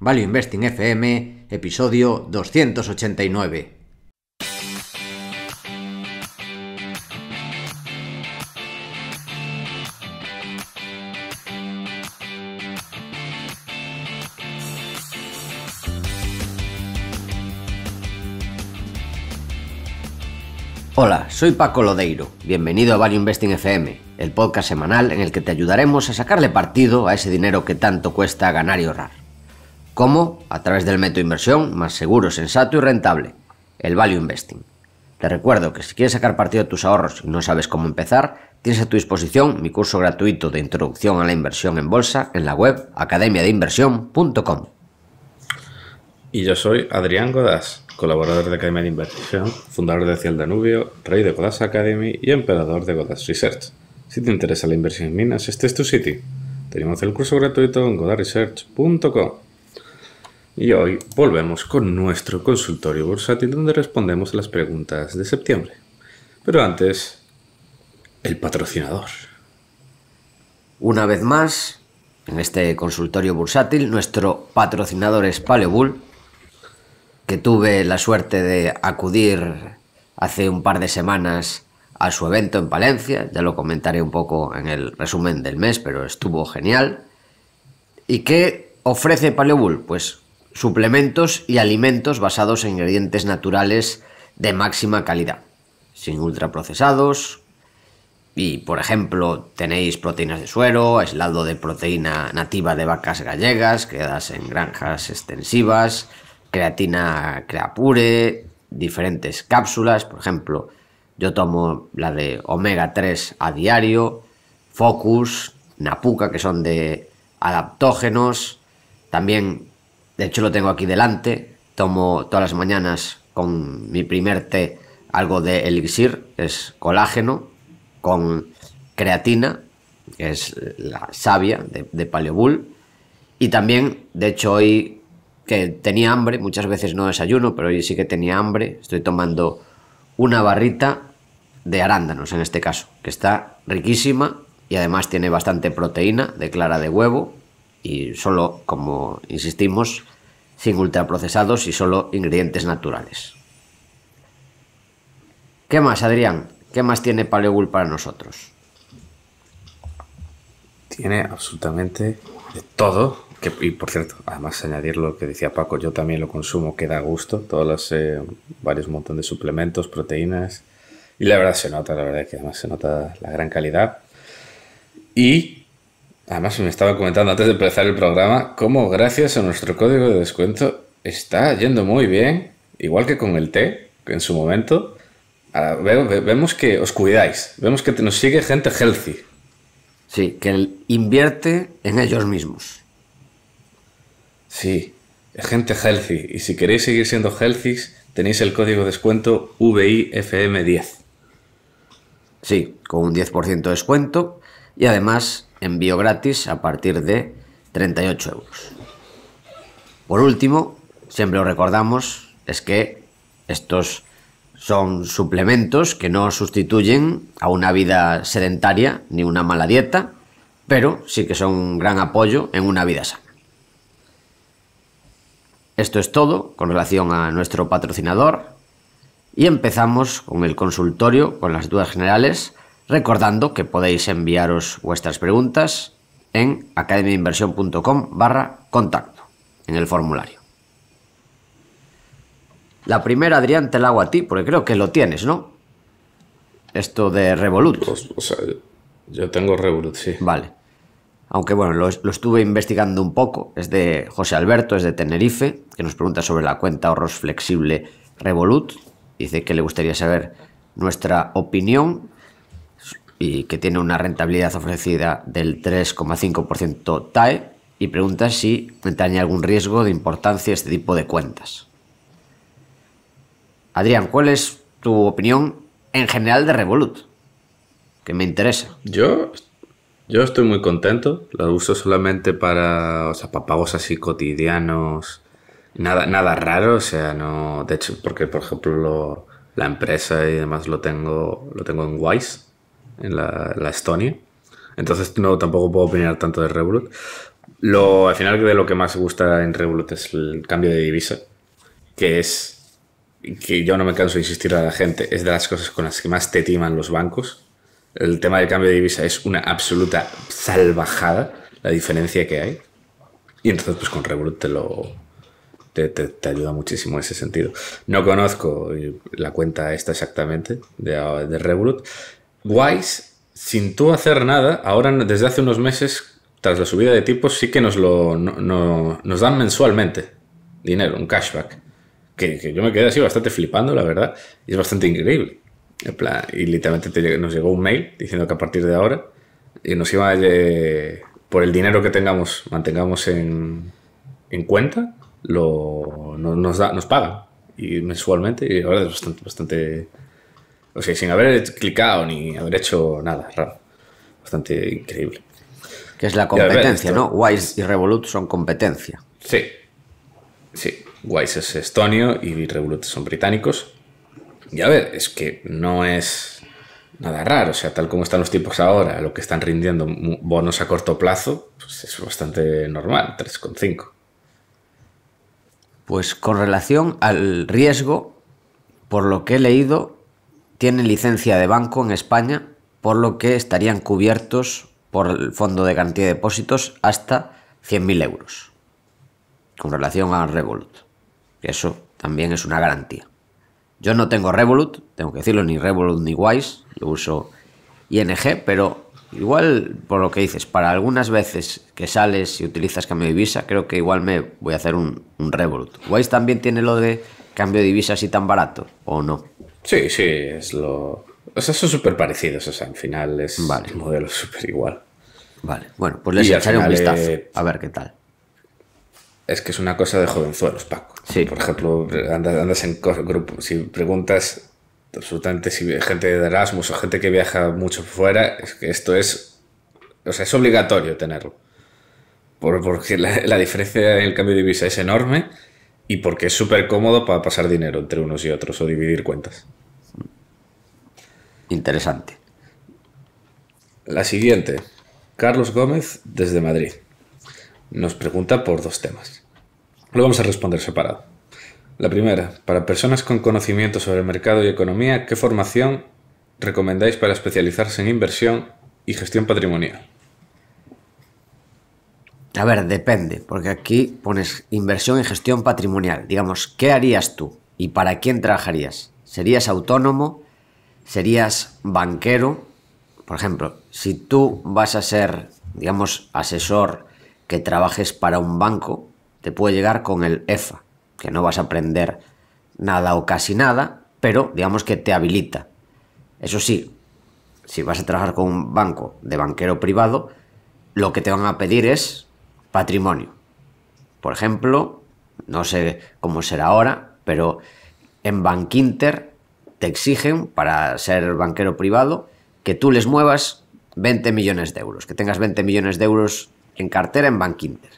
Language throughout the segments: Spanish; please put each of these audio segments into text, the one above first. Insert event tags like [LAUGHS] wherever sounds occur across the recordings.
Value Investing FM, episodio 289. Hola, soy Paco Lodeiro. Bienvenido a Value Investing FM, el podcast semanal en el que te ayudaremos a sacarle partido a ese dinero que tanto cuesta ganar y ahorrar. ¿Cómo? A través del método inversión más seguro, sensato y rentable, el Value Investing. Te recuerdo que si quieres sacar partido de tus ahorros y no sabes cómo empezar, tienes a tu disposición mi curso gratuito de introducción a la inversión en bolsa en la web academiadeinversión.com. Y yo soy Adrián Godas, colaborador de Academia de Inversión, fundador de Ciel Danubio, rey de Godás Academy y emperador de Godás Research. Si te interesa la inversión en minas, este es tu sitio. Tenemos el curso gratuito en Godaresearch.com y hoy volvemos con nuestro consultorio bursátil donde respondemos las preguntas de septiembre. Pero antes, el patrocinador. Una vez más, en este consultorio bursátil, nuestro patrocinador es Paleobull, que tuve la suerte de acudir hace un par de semanas a su evento en Palencia, ya lo comentaré un poco en el resumen del mes, pero estuvo genial. ¿Y qué ofrece Paleobull? Pues suplementos y alimentos basados en ingredientes naturales de máxima calidad, sin ultraprocesados. Y, por ejemplo, tenéis proteínas de suero, aislado de proteína nativa de vacas gallegas, creadas en granjas extensivas, creatina creapure, diferentes cápsulas, por ejemplo, yo tomo la de omega 3 a diario, Focus, Napuca, que son de adaptógenos, también de hecho, lo tengo aquí delante. Tomo todas las mañanas con mi primer té algo de elixir, es colágeno, con creatina, que es la savia de, de Paleobull. Y también, de hecho, hoy que tenía hambre, muchas veces no desayuno, pero hoy sí que tenía hambre, estoy tomando una barrita de arándanos en este caso, que está riquísima y además tiene bastante proteína de clara de huevo, y solo, como insistimos, sin ultraprocesados y solo ingredientes naturales. ¿Qué más, Adrián? ¿Qué más tiene Paleogul para nosotros? Tiene absolutamente de todo. Que, y por cierto, además añadir lo que decía Paco, yo también lo consumo, que da gusto. Todos los eh, varios montones de suplementos, proteínas. Y la verdad se nota, la verdad que además se nota la gran calidad. Y Además, me estaba comentando antes de empezar el programa cómo gracias a nuestro código de descuento está yendo muy bien, igual que con el té, en su momento. vemos que os cuidáis, vemos que nos sigue gente healthy. Sí, que invierte en ellos mismos. Sí, gente healthy. Y si queréis seguir siendo healthy, tenéis el código de descuento VIFM10. Sí, con un 10% de descuento. Y además envío gratis a partir de 38 euros. Por último, siempre os recordamos, es que estos son suplementos que no sustituyen a una vida sedentaria ni una mala dieta, pero sí que son un gran apoyo en una vida sana. Esto es todo con relación a nuestro patrocinador y empezamos con el consultorio con las dudas generales Recordando que podéis enviaros vuestras preguntas en academiainversión.com barra contacto en el formulario. La primera, Adrián, te la hago a ti, porque creo que lo tienes, ¿no? Esto de Revolut. Pues, yo tengo Revolut, sí. Vale. Aunque bueno, lo, lo, estuve investigando un poco. Es de José Alberto, es de Tenerife, que nos pregunta sobre la cuenta ahorros flexible Revolut. Dice que le gustaría saber nuestra opinión y que tiene una rentabilidad ofrecida del 3,5% TAE y pregunta si entraña algún riesgo de importancia este tipo de cuentas. Adrián, ¿cuál es tu opinión en general de Revolut? Que me interesa. Yo, yo estoy muy contento. Lo uso solamente para, o sea, pagos así cotidianos. Nada, nada raro, o sea, no. De hecho, porque por ejemplo la empresa y demás lo tengo, lo tengo en Wise en la, Estonia. Entonces no, tampoco puedo opinar tanto de Revolut. Lo, al final de lo que más gusta en Revolut es el cambio de divisa, que es, que yo no me canso de insistir a la gente, es de las cosas con las que más te timan los bancos. El tema del cambio de divisa es una absoluta salvajada, la diferencia que hay. Y entonces pues con Revolut te lo, te, te, ayuda muchísimo en ese sentido. No conozco eh, la cuenta esta exactamente de, de Revolut, Wise, sin tú hacer nada, ahora desde hace unos meses, tras la subida de tipos, sí que nos lo nos dan mensualmente dinero, un cashback. Que, yo me quedé así bastante flipando, la verdad, y es bastante increíble. y literalmente nos llegó un mail diciendo que a partir de ahora y nos iba a, por el dinero que tengamos, mantengamos en, cuenta, lo, nos, da, nos pagan y mensualmente, y ahora es bastante, bastante o sea, sin haber clicado ni haber hecho nada raro. Bastante increíble. Que es la competencia, ¿no? Wise y Revolut son competencia. Sí. Sí. Wise es estonio y Revolut son británicos. Y a ver, es que no es nada raro. O sea, tal como están los tipos ahora, lo que están rindiendo bonos a corto plazo, pues es bastante normal, 3,5. Pues con relación al riesgo, por lo que he leído, tienen licencia de banco en España, por lo que estarían cubiertos por el Fondo de Garantía de Depósitos hasta 100.000 euros con relación a Revolut. Eso también es una garantía. Yo no tengo Revolut, tengo que decirlo, ni Revolut ni Wise, yo uso ING, pero igual por lo que dices, para algunas veces que sales y utilizas cambio de divisa, creo que igual me voy a hacer un, un Revolut. ¿Wise también tiene lo de cambio de divisa así tan barato o no? Sí, sí, es lo. O sea, son súper parecidos, o sea, al final es modelo súper igual. Vale, bueno, pues les echaré un vistazo a ver qué tal. Es que es una cosa de jovenzuelos, Paco. Sí. Por ejemplo, andas, en grupo, si preguntas absolutamente si gente de Erasmus o gente que viaja mucho fuera, es que esto es, o sea, es obligatorio tenerlo. Por, porque la, la, diferencia en el cambio de divisa es enorme y porque es súper cómodo para pasar dinero entre unos y otros o dividir cuentas interesante. La siguiente, Carlos Gómez desde Madrid, nos pregunta por dos temas. Lo vamos a responder separado. La primera, para personas con conocimiento sobre mercado y economía, ¿qué formación recomendáis para especializarse en inversión y gestión patrimonial? A ver, depende, porque aquí pones inversión y gestión patrimonial. Digamos, ¿qué harías tú y para quién trabajarías? ¿Serías autónomo? serías banquero, por ejemplo, si tú vas a ser, digamos, asesor que trabajes para un banco, te puede llegar con el EFA, que no vas a aprender nada o casi nada, pero digamos que te habilita. Eso sí, si vas a trabajar con un banco de banquero privado, lo que te van a pedir es patrimonio. Por ejemplo, no sé cómo será ahora, pero en Bankinter te exigen para ser banquero privado que tú les muevas 20 millones de euros, que tengas 20 millones de euros en cartera en Inter.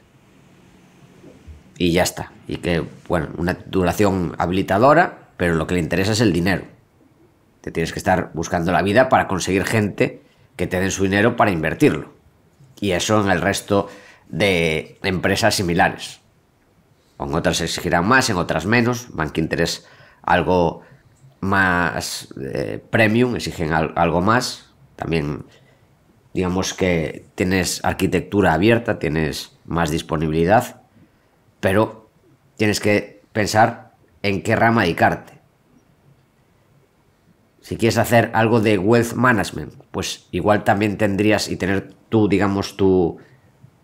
Y ya está. Y que, bueno, una duración habilitadora, pero lo que le interesa es el dinero. Te tienes que estar buscando la vida para conseguir gente que te den su dinero para invertirlo. Y eso en el resto de empresas similares. En otras exigirán más, en otras menos. Bankinter es algo más eh, premium, exigen algo más. También, digamos que tienes arquitectura abierta, tienes más disponibilidad, pero tienes que pensar en qué rama dedicarte. Si quieres hacer algo de wealth management, pues igual también tendrías y tener tú, digamos, tu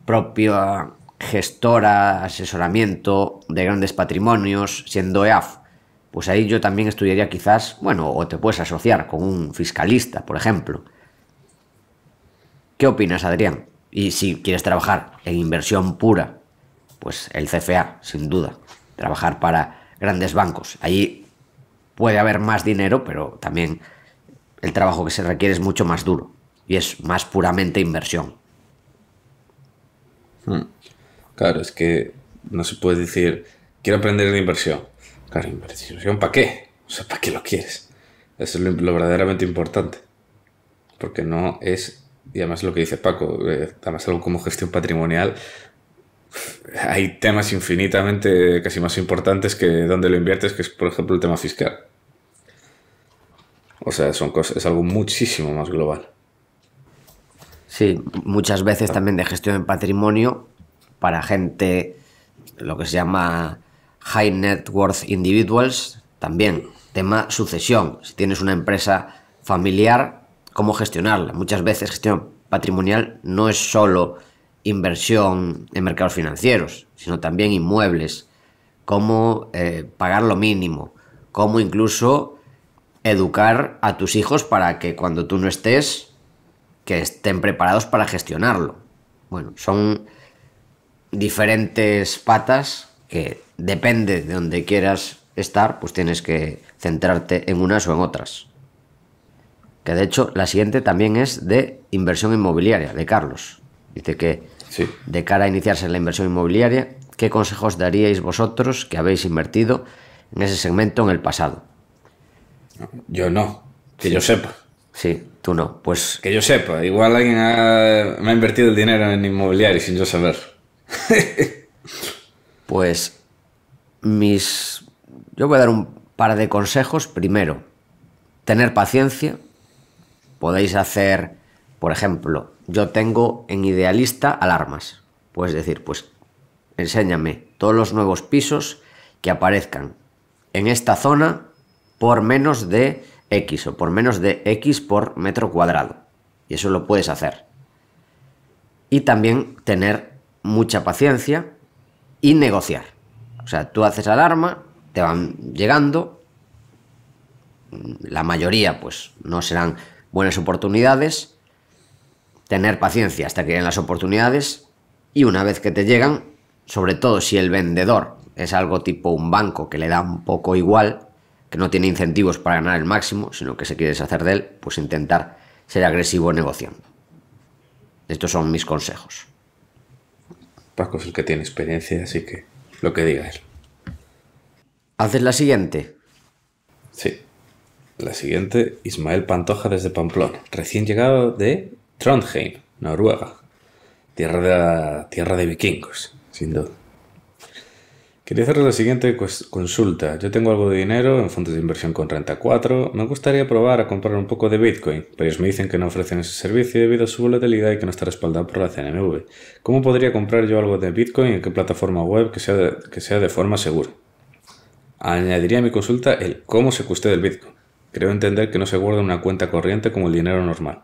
propia gestora, asesoramiento de grandes patrimonios, siendo EAF pues ahí yo también estudiaría quizás, bueno, o te puedes asociar con un fiscalista, por ejemplo. ¿Qué opinas, Adrián? Y si quieres trabajar en inversión pura, pues el CFA, sin duda. Trabajar para grandes bancos. Ahí puede haber más dinero, pero también el trabajo que se requiere es mucho más duro y es más puramente inversión. Hmm. Claro, es que no se puede decir, quiero aprender de inversión, Claro, inversión, ¿para qué? O sea, ¿para qué lo quieres? Eso es lo, verdaderamente importante. Porque no es, y además lo que dice Paco, eh, además algo como gestión patrimonial, hay temas infinitamente casi más importantes que donde lo inviertes, que es por ejemplo el tema fiscal. O sea, son cosas, es algo muchísimo más global. Sí, muchas veces también de gestión de patrimonio para gente, lo que se llama High Net Worth Individuals, también tema sucesión. Si tienes una empresa familiar, ¿cómo gestionarla? Muchas veces gestión patrimonial no es solo inversión en mercados financieros, sino también inmuebles, cómo eh, pagar lo mínimo, cómo incluso educar a tus hijos para que cuando tú no estés, que estén preparados para gestionarlo. Bueno, son diferentes patas que depende de donde quieras estar, pues tienes que centrarte en unas o en otras. Que de hecho la siguiente también es de inversión inmobiliaria, de Carlos. Dice que de cara a iniciarse en la inversión inmobiliaria, ¿qué consejos daríais vosotros que habéis invertido en ese segmento en el pasado? Yo no, que yo sepa. Sí, tú no. Pues que yo sepa, igual alguien me ha invertido el dinero en inmobiliario sin yo saber. [LAUGHS] pues mis... Yo voy a dar un par de consejos. Primero, tener paciencia. Podéis hacer, por ejemplo, yo tengo en idealista alarmas. Puedes decir, pues enséñame todos los nuevos pisos que aparezcan en esta zona por menos de X o por menos de X por metro cuadrado. Y eso lo puedes hacer. Y también tener mucha paciencia y negociar. O sea, tú haces alarma, te van llegando, la mayoría pues no serán buenas oportunidades, tener paciencia hasta que lleguen las oportunidades y una vez que te llegan, sobre todo si el vendedor es algo tipo un banco que le da un poco igual, que no tiene incentivos para ganar el máximo, sino que se quiere deshacer de él, pues intentar ser agresivo negociando. Estos son mis consejos. Paco es el que tiene experiencia, así que lo que diga él. ¿Haces la siguiente? Sí. La siguiente, Ismael Pantoja desde Pamplona, recién llegado de Trondheim, Noruega. Tierra de, tierra de vikingos, sin duda. Quería hacer la siguiente consulta. Yo tengo algo de dinero en fondos de inversión con renta 4. Me gustaría probar a comprar un poco de Bitcoin, pero ellos me dicen que no ofrecen ese servicio debido a su volatilidad y que no está respaldado por la CNMV. ¿Cómo podría comprar yo algo de Bitcoin en qué plataforma web que sea de, que sea de forma segura? Añadiría a mi consulta el cómo se custe el Bitcoin. Creo entender que no se guarda en una cuenta corriente como el dinero normal.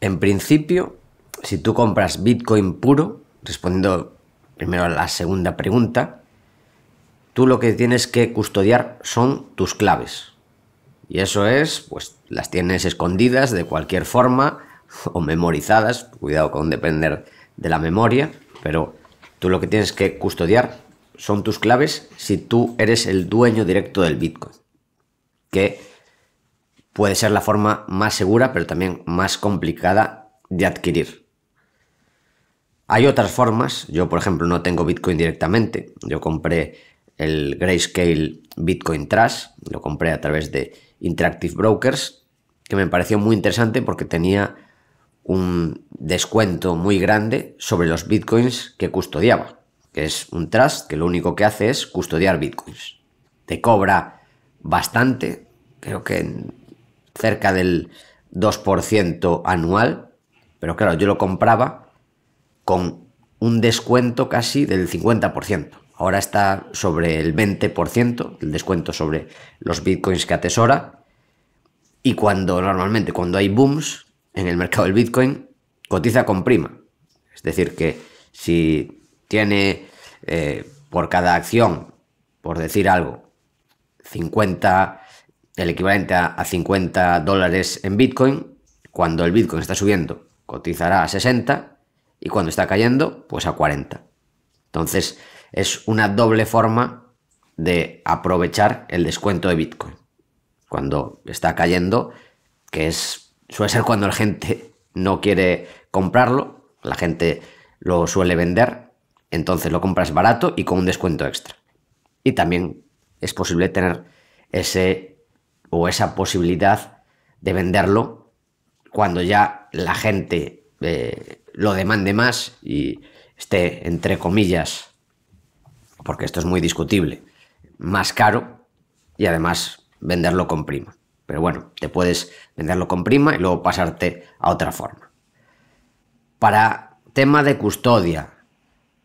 En principio, si tú compras Bitcoin puro, respondiendo primero la segunda pregunta, tú lo que tienes que custodiar son tus claves. Y eso es, pues las tienes escondidas de cualquier forma [LAUGHS] o memorizadas, cuidado con depender de la memoria, pero tú lo que tienes que custodiar son tus claves si tú eres el dueño directo del Bitcoin, que puede ser la forma más segura, pero también más complicada de adquirir. Hay otras formas, yo por ejemplo no tengo Bitcoin directamente, yo compré el Grayscale Bitcoin Trust, lo compré a través de Interactive Brokers, que me pareció muy interesante porque tenía un descuento muy grande sobre los bitcoins que custodiaba, que es un trust que lo único que hace es custodiar bitcoins. Te cobra bastante, creo que cerca del 2% anual, pero claro, yo lo compraba con un descuento casi del 50%. Ahora está sobre el 20%, el descuento sobre los bitcoins que atesora. Y cuando normalmente, cuando hay booms en el mercado del bitcoin, cotiza con prima. Es decir, que si tiene eh, por cada acción, por decir algo, 50, el equivalente a, a 50 dólares en bitcoin, cuando el bitcoin está subiendo, cotizará a 60 y cuando está cayendo, pues a 40. Entonces, es una doble forma de aprovechar el descuento de Bitcoin. Cuando está cayendo, que es suele ser cuando la gente no quiere comprarlo, la gente lo suele vender, entonces lo compras barato y con un descuento extra. Y también es posible tener ese o esa posibilidad de venderlo cuando ya la gente eh, lo demande más y esté, entre comillas, porque esto es muy discutible, más caro y además venderlo con prima. Pero bueno, te puedes venderlo con prima y luego pasarte a otra forma. Para tema de custodia,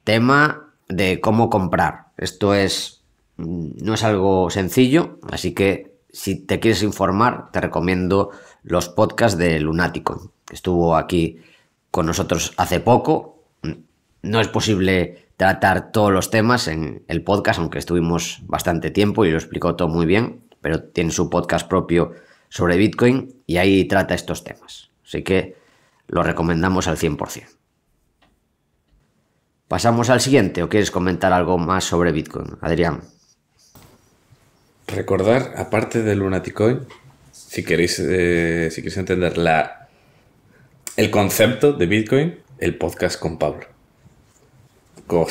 tema de cómo comprar. Esto es mm, no es algo sencillo, así que si te quieres informar, te recomiendo los podcasts de Lunático, que estuvo aquí con nosotros hace poco. No es posible tratar todos los temas en el podcast, aunque estuvimos bastante tiempo y lo explicó todo muy bien, pero tiene su podcast propio sobre Bitcoin y ahí trata estos temas. Así que lo recomendamos al 100%. ¿Pasamos al siguiente o quieres comentar algo más sobre Bitcoin, Adrián? Recordar, aparte de Lunaticoin, si queréis, eh, si queréis entender la el concepto de Bitcoin, el podcast con Pablo.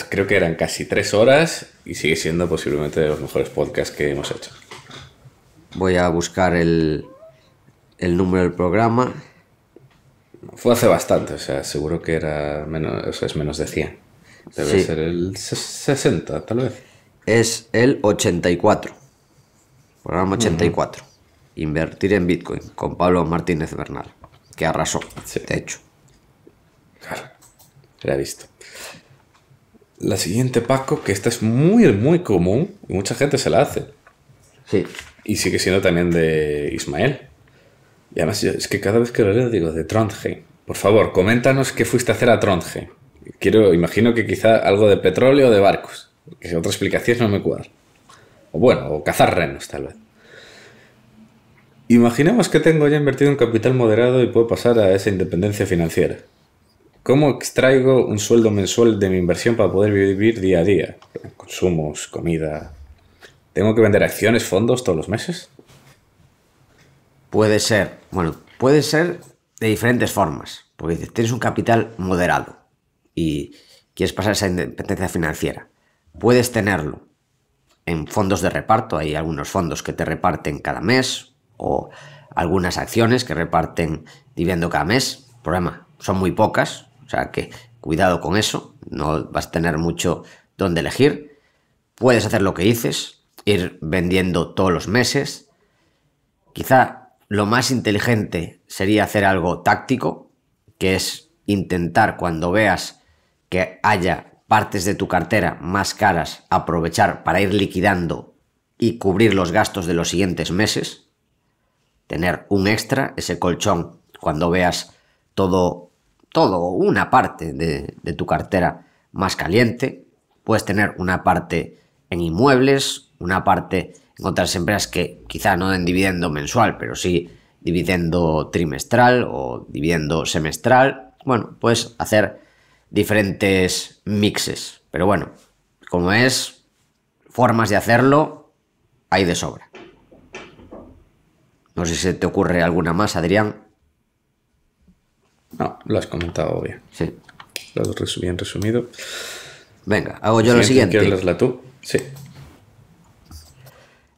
Creo que eran casi tres horas y sigue siendo posiblemente de los mejores podcasts que hemos hecho. Voy a buscar el, número del programa. Fue hace bastante, o sea, seguro que era menos, es menos de 100. Debe ser el 60, tal vez. Es el 84. Programa 84. Invertir en Bitcoin con Pablo Martínez Bernal que arrasó, de hecho. Claro, ya he visto. La siguiente, Paco, que esta es muy, muy común y mucha gente se la hace. Sí. Y sigue siendo también de Ismael. Y además, es que cada vez que lo leo digo de Trondheim. Por favor, coméntanos qué fuiste a hacer a Trondheim. Quiero, imagino que quizá algo de petróleo o de barcos. Que otra explicación no me cuadra. O bueno, o cazar renos, tal vez. Imaginemos que tengo ya invertido un capital moderado y puedo pasar a esa independencia financiera. ¿Cómo extraigo un sueldo mensual de mi inversión para poder vivir día a día? Consumos, comida. ¿Tengo que vender acciones, fondos todos los meses? Puede ser. Bueno, puede ser de diferentes formas. Porque tienes un capital moderado y quieres pasar esa independencia financiera. Puedes tenerlo en fondos de reparto. Hay algunos fondos que te reparten cada mes o algunas acciones que reparten dividendo cada mes. problema, son muy pocas, o sea que cuidado con eso, no vas a tener mucho donde elegir. Puedes hacer lo que dices, ir vendiendo todos los meses. Quizá lo más inteligente sería hacer algo táctico, que es intentar cuando veas que haya partes de tu cartera más caras, aprovechar para ir liquidando y cubrir los gastos de los siguientes meses tener un extra, ese colchón, cuando veas todo, todo, una parte de, de tu cartera más caliente. Puedes tener una parte en inmuebles, una parte en otras empresas que quizá no den dividendo mensual, pero sí dividendo trimestral o dividendo semestral. Bueno, puedes hacer diferentes mixes, pero bueno, como es, formas de hacerlo hay de sobra. No sé si se te ocurre alguna más, Adrián. No, lo has comentado bien. Sí. Lo has bien resumido. Venga, hago yo lo siguiente. ¿Quieres tú? Sí.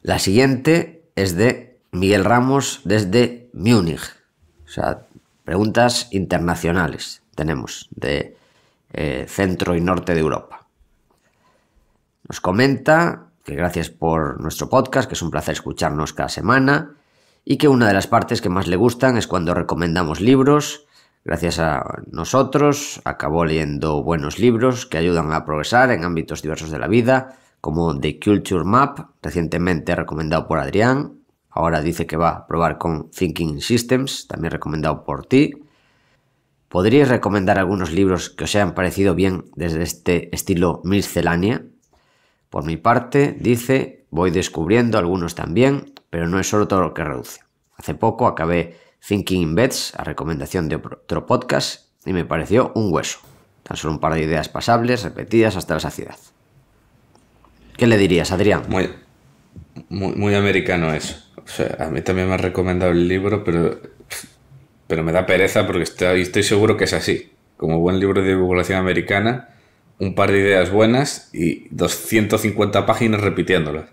La siguiente es de Miguel Ramos desde Múnich. O sea, preguntas internacionales tenemos de eh, centro y norte de Europa. Nos comenta que gracias por nuestro podcast, que es un placer escucharnos cada semana y que una de las partes que más le gustan es cuando recomendamos libros. Gracias a nosotros acabó leyendo buenos libros que ayudan a progresar en ámbitos diversos de la vida, como The Culture Map, recientemente recomendado por Adrián. Ahora dice que va a probar con Thinking Systems, también recomendado por ti. ¿Podríais recomendar algunos libros que os hayan parecido bien desde este estilo miscelánea? Por mi parte, dice, voy descubriendo algunos también pero no es solo todo lo que reduce. Hace poco acabé Thinking in Bets a recomendación de otro podcast y me pareció un hueso. Tan solo un par de ideas pasables, repetidas hasta la saciedad. ¿Qué le dirías, Adrián? Muy, muy, americano eso. a mí también me ha recomendado el libro, pero, pero me da pereza porque estoy, estoy seguro que es así. Como buen libro de divulgación americana, un par de ideas buenas y 250 páginas repitiéndolas.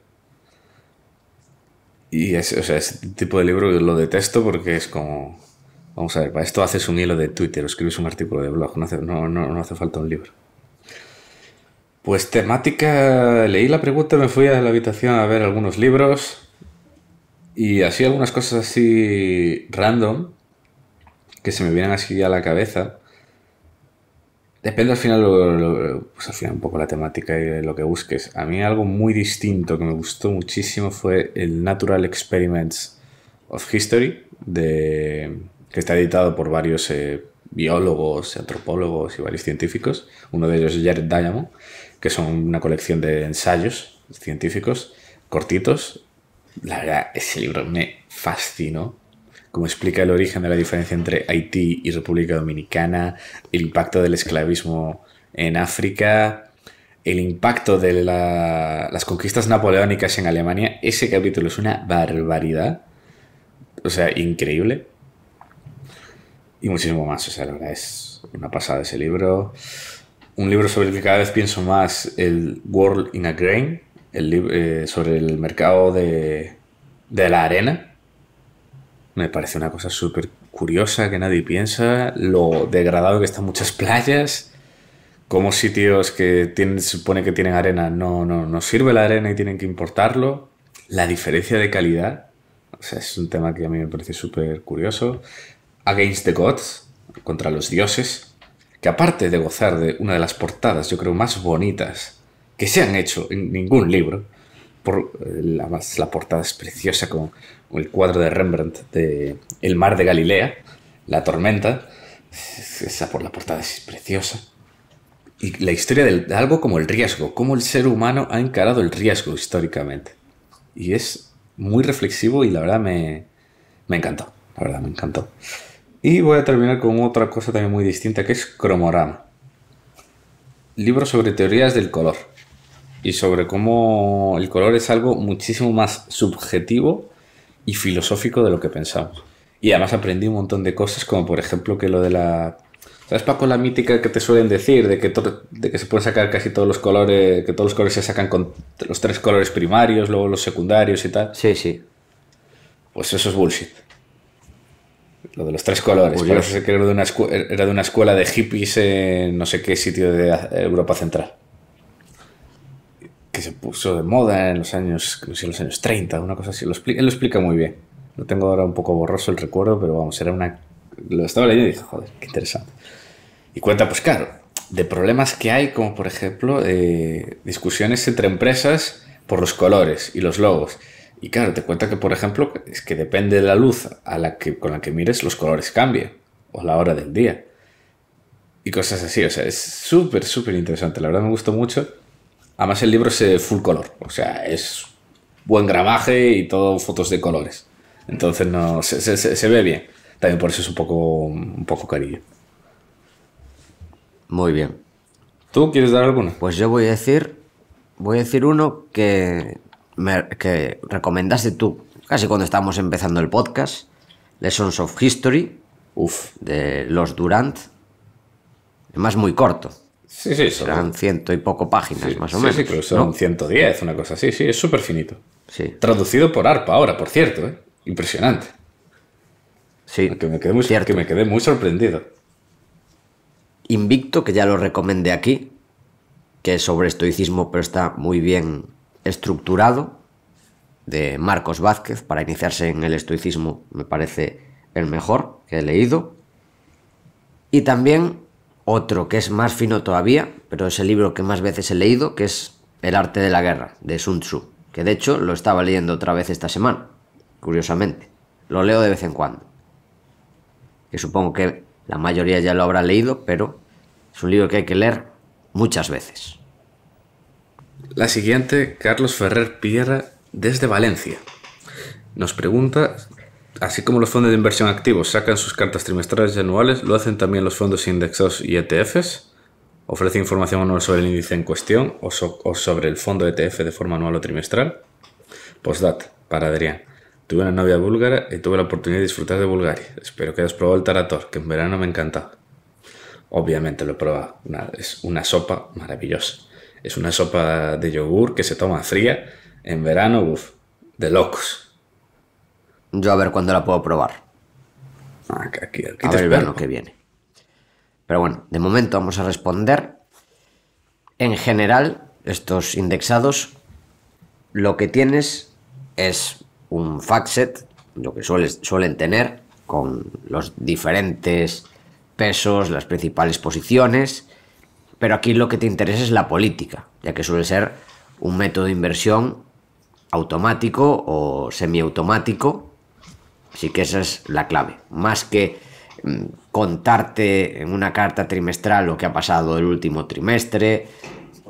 Y es, o sea, ese tipo de libro lo detesto porque es como. Vamos a ver, para esto haces un hilo de Twitter o escribes un artículo de blog, no hace, no, no, no hace falta un libro. Pues temática, leí la pregunta, me fui a la habitación a ver algunos libros y así algunas cosas así random que se me vienen así a la cabeza. Depende al final, pues un poco la temática y de lo que busques. A mí algo muy distinto que me gustó muchísimo fue el Natural Experiments of History, de, que está editado por varios eh, biólogos, antropólogos y varios científicos. Uno de ellos es Jared Diamond, que son una colección de ensayos científicos cortitos. La verdad, ese libro me fascinó como explica el origen de la diferencia entre Haití y República Dominicana, el impacto del esclavismo en África, el impacto de las conquistas napoleónicas en Alemania. Ese capítulo es una barbaridad. O sea, increíble. Y muchísimo más. O sea, la verdad es una pasada ese libro. Un libro sobre el que cada vez pienso más, el World in a Grain, el, eh, sobre el mercado de la arena me parece una cosa súper curiosa que nadie piensa, lo degradado que están muchas playas, como sitios que tienen, se supone que tienen arena no, no, no sirve la arena y tienen que importarlo, la diferencia de calidad, o sea, es un tema que a mí me parece súper curioso, Against the Gods, contra los dioses, que aparte de gozar de una de las portadas, yo creo, más bonitas que se han hecho en ningún libro, eh, la, portada es preciosa con, el cuadro de Rembrandt de El mar de Galilea, la tormenta. Esa por la portada es preciosa. Y la historia de algo como el riesgo, cómo el ser humano ha encarado el riesgo históricamente. Y es muy reflexivo y la verdad me, encantó. La verdad me encantó. Y voy a terminar con otra cosa también muy distinta que es Cromorama. Libro sobre teorías del color y sobre cómo el color es algo muchísimo más subjetivo y filosófico de lo que pensamos. Y además aprendí un montón de cosas, como por ejemplo que lo de la... ¿Sabes, Paco, la mítica que te suelen decir de que, se pueden sacar casi todos los colores, que todos los colores se sacan con los tres colores primarios, luego los secundarios y tal? Sí, sí. Pues eso es bullshit. Lo de los tres colores. eso una era de una escuela de hippies en no sé qué sitio de eh, Europa Central que se puso de moda en los años, los años 30, una cosa así. Lo él lo explica muy bien. Lo tengo ahora un poco borroso el recuerdo, pero vamos, era una... Lo estaba leyendo y dije, joder, qué interesante. Y cuenta, pues claro, de problemas que hay, como por ejemplo eh, discusiones entre empresas por los colores y los logos. Y claro, te cuenta que, por ejemplo, es que depende de la luz a la que, con la que mires, los colores cambian, o la hora del día. Y cosas así, o sea, es súper, súper interesante. La verdad me gustó mucho. Además, el libro es eh, full color, o sea, es buen grabaje y todo fotos de colores. Entonces, no, se, ve bien. También por eso es un poco, un poco carillo. Muy bien. ¿Tú quieres dar alguno? Pues yo voy a decir, voy a decir uno que, que recomendaste tú, casi cuando estábamos empezando el podcast, Lessons of History, de los Durant. Además, muy corto. Sí, sí, serán ciento y poco páginas, más o menos. Sí, creo que son 110, una cosa así, sí, es súper finito. Sí. Traducido por ARPA ahora, por cierto, ¿eh? Impresionante. Sí. Que que me quedé muy sorprendido. Invicto, que ya lo recomendé aquí, que es sobre estoicismo, pero está muy bien estructurado, de Marcos Vázquez, para iniciarse en el estoicismo, me parece el mejor que he leído. Y también otro que es más fino todavía, pero es el libro que más veces he leído, que es El arte de la guerra, de Sun Tzu, que de hecho lo estaba leyendo otra vez esta semana, curiosamente. Lo leo de vez en cuando. Que supongo que la mayoría ya lo habrá leído, pero es un libro que hay que leer muchas veces. La siguiente, Carlos Ferrer Pierra desde Valencia. Nos pregunta Así como los fondos de inversión activos sacan sus cartas trimestrales y anuales, lo hacen también los fondos indexados y ETFs. Ofrece información anual sobre el índice en cuestión o, sobre el fondo ETF de forma anual o trimestral. Postdat, para Adrián. Tuve una novia búlgara y tuve la oportunidad de disfrutar de Bulgaria. Espero que hayas probado el tarator, que en verano me encanta. Obviamente lo he probado. es una sopa maravillosa. Es una sopa de yogur que se toma fría en verano, uff, de locos. Yo a ver cuándo la puedo probar. Ah, aquí, a ver lo que viene. Pero bueno, de momento vamos a responder. En general, estos indexados, lo que tienes es un set lo que suelen tener, con los diferentes pesos, las principales posiciones, pero aquí lo que te interesa es la política, ya que suele ser un método de inversión automático o semiautomático Así que esa es la clave. Más que mm, contarte en una carta trimestral lo que ha pasado el último trimestre,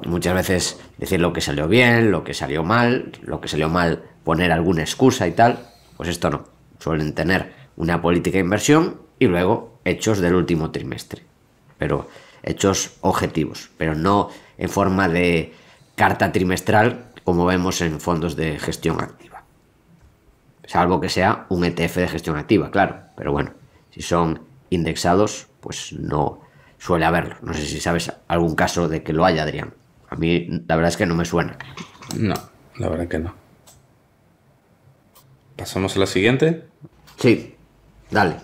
muchas veces decir lo que salió bien, lo que salió mal, lo que salió mal, poner alguna excusa y tal, pues esto no. Suelen tener una política de inversión y luego hechos del último trimestre. Pero hechos objetivos, pero no en forma de carta trimestral como vemos en fondos de gestión activa salvo que sea un ETF de gestión activa, claro, pero bueno, si son indexados, pues no suele haberlo. No sé si sabes algún caso de que lo haya, Adrián. A mí la verdad es que no me suena. No, la verdad que no. ¿Pasamos a la siguiente? Sí, dale.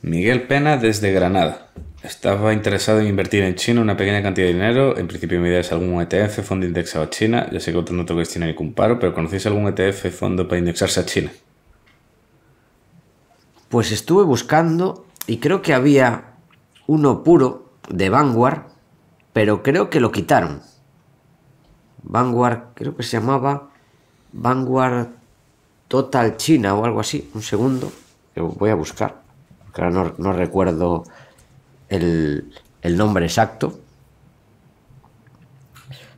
Miguel Pena desde Granada. Estaba interesado en invertir en China una pequeña cantidad de dinero. En principio mi idea es algún ETF, fondo indexado a China. Ya sé que otro no tengo que China ni comparo, pero ¿conocéis algún ETF, fondo para indexarse a China? Pues estuve buscando y creo que había uno puro de Vanguard, pero creo que lo quitaron. Vanguard, creo que se llamaba Vanguard Total China o algo así. Un segundo, que voy a buscar, Claro, no recuerdo el, nombre exacto.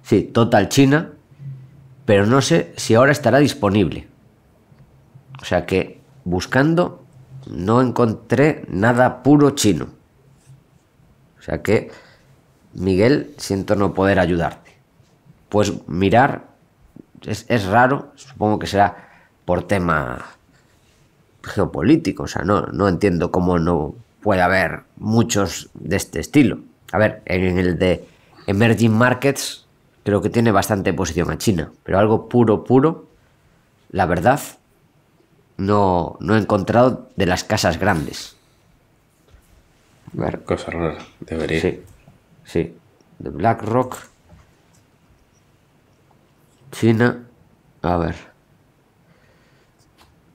Sí, Total China, pero no sé si ahora estará disponible. O sea que buscando no encontré nada puro chino. O sea que, Miguel, siento no poder ayudarte. Pues mirar es, es raro, supongo que será por tema geopolítico, o sea, no, no entiendo cómo no puede haber muchos de este estilo. A ver, en el de emerging markets creo que tiene bastante posición a China, pero algo puro, puro, la verdad, no, no he encontrado de las casas grandes. Cosa rara, debería. Sí, sí. De BlackRock. China. A ver.